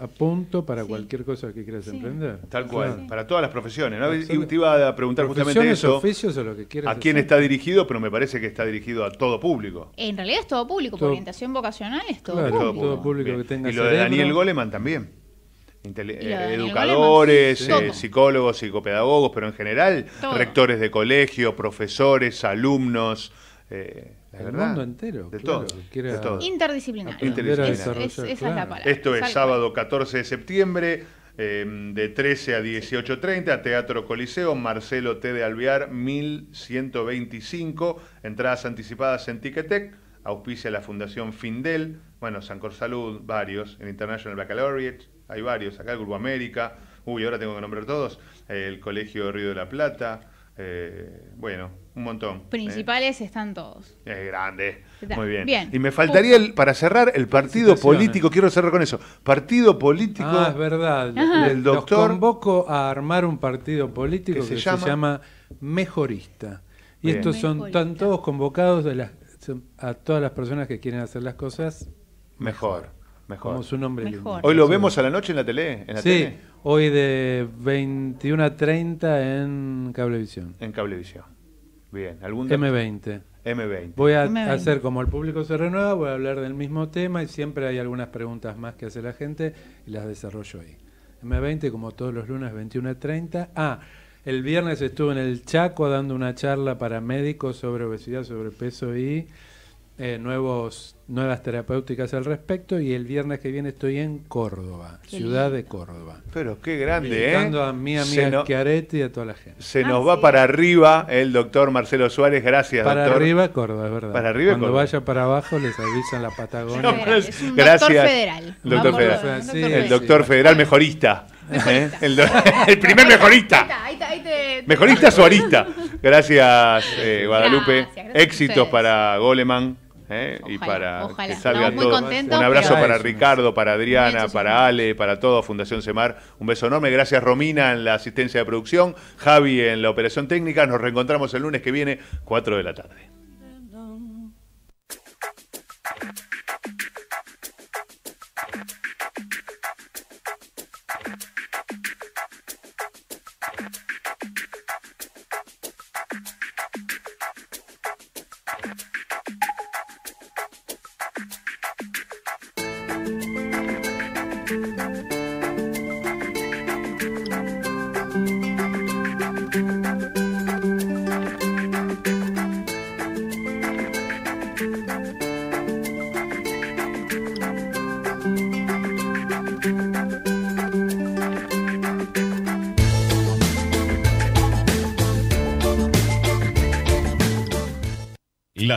[SPEAKER 3] a punto para
[SPEAKER 2] cualquier cosa que quieras emprender. Tal cual, para todas las profesiones. Y te iba a preguntar justamente eso. ¿A quién está dirigido? Pero me parece que está dirigido a todo público.
[SPEAKER 4] En realidad es todo público, orientación vocacional es todo
[SPEAKER 2] público. que tenga y lo de Daniel Goleman también educadores, eh, psicólogos, psicopedagogos, pero en general rectores de colegio, profesores, alumnos. Eh, el mundo entero. De, todo,
[SPEAKER 4] Interdisciplinario.
[SPEAKER 2] Esto es sábado 14 de septiembre. Em, de 13 a 18.30, Teatro Coliseo, Marcelo T. de Alvear, 1125, entradas anticipadas en Ticketek, auspicia la Fundación Findel, bueno, Sancor Salud, varios, En International Baccalaureate, hay varios, acá el Grupo América, uy, ahora tengo que nombrar todos, el Colegio de Río de la Plata, eh, bueno, un montón. ¿eh? Principales
[SPEAKER 4] están todos.
[SPEAKER 2] Es grande.
[SPEAKER 4] Muy bien. Y me faltaría, el,
[SPEAKER 2] para cerrar, el partido político. Quiero cerrar con eso. Partido político. Ah, es verdad.
[SPEAKER 3] Del doctor. convoco a armar un partido político que, se, llama? Mejorista. Y estos son tan todos convocados de las, a todas las personas que quieren hacer las cosas
[SPEAKER 2] mejor. Mejor. Hoy lo vemos a la noche en la tele. En sí,
[SPEAKER 3] hoy de 21 30 en Cablevisión. En Cablevisión. Bien, M20. M20. Voy a hacer como el público se renueva, voy a hablar del mismo tema y siempre hay algunas preguntas más que hace la gente y las desarrollo ahí. M20 como todos los lunes 21 30. Ah, el viernes estuve en el Chaco dando una charla para médicos sobre obesidad, sobre peso y eh, nuevos nuevas terapéuticas al respecto y el viernes que viene estoy en Córdoba, ciudad de Córdoba. Pero qué grande, ¿eh? a mi y a toda la
[SPEAKER 2] gente. Se nos ah, va para arriba el doctor Marcelo Suárez, gracias para arriba Córdoba, es verdad. Cuando
[SPEAKER 3] vaya para abajo les avisan
[SPEAKER 2] la Patagonia. gracias. Doctor federal. el doctor federal mejorista. ¿eh? El, primer mejorista. Mejorista suarista. Gracias, eh, Guadalupe. Éxitos para Goleman. ¿eh? y para que Un abrazo para Ricardo, para Adriana, para Ale, para todo Fundación Semar. Un beso enorme. Gracias Romina en la asistencia de producción, Javi en la operación técnica. Nos reencontramos el lunes que viene, 4 de la tarde.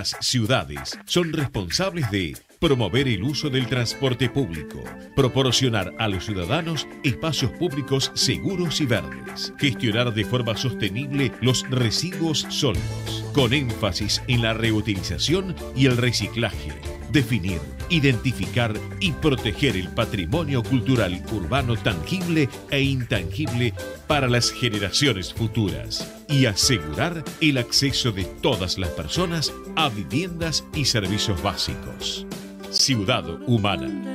[SPEAKER 1] ciudades son responsables de promover el uso del transporte público, proporcionar a los ciudadanos espacios públicos seguros y verdes, gestionar de forma sostenible los residuos sólidos, con énfasis en la reutilización y el reciclaje, definir, identificar y proteger el patrimonio cultural urbano tangible e intangible para las generaciones futuras y asegurar el acceso de todas las personas a viviendas y servicios básicos. Ciudad Humana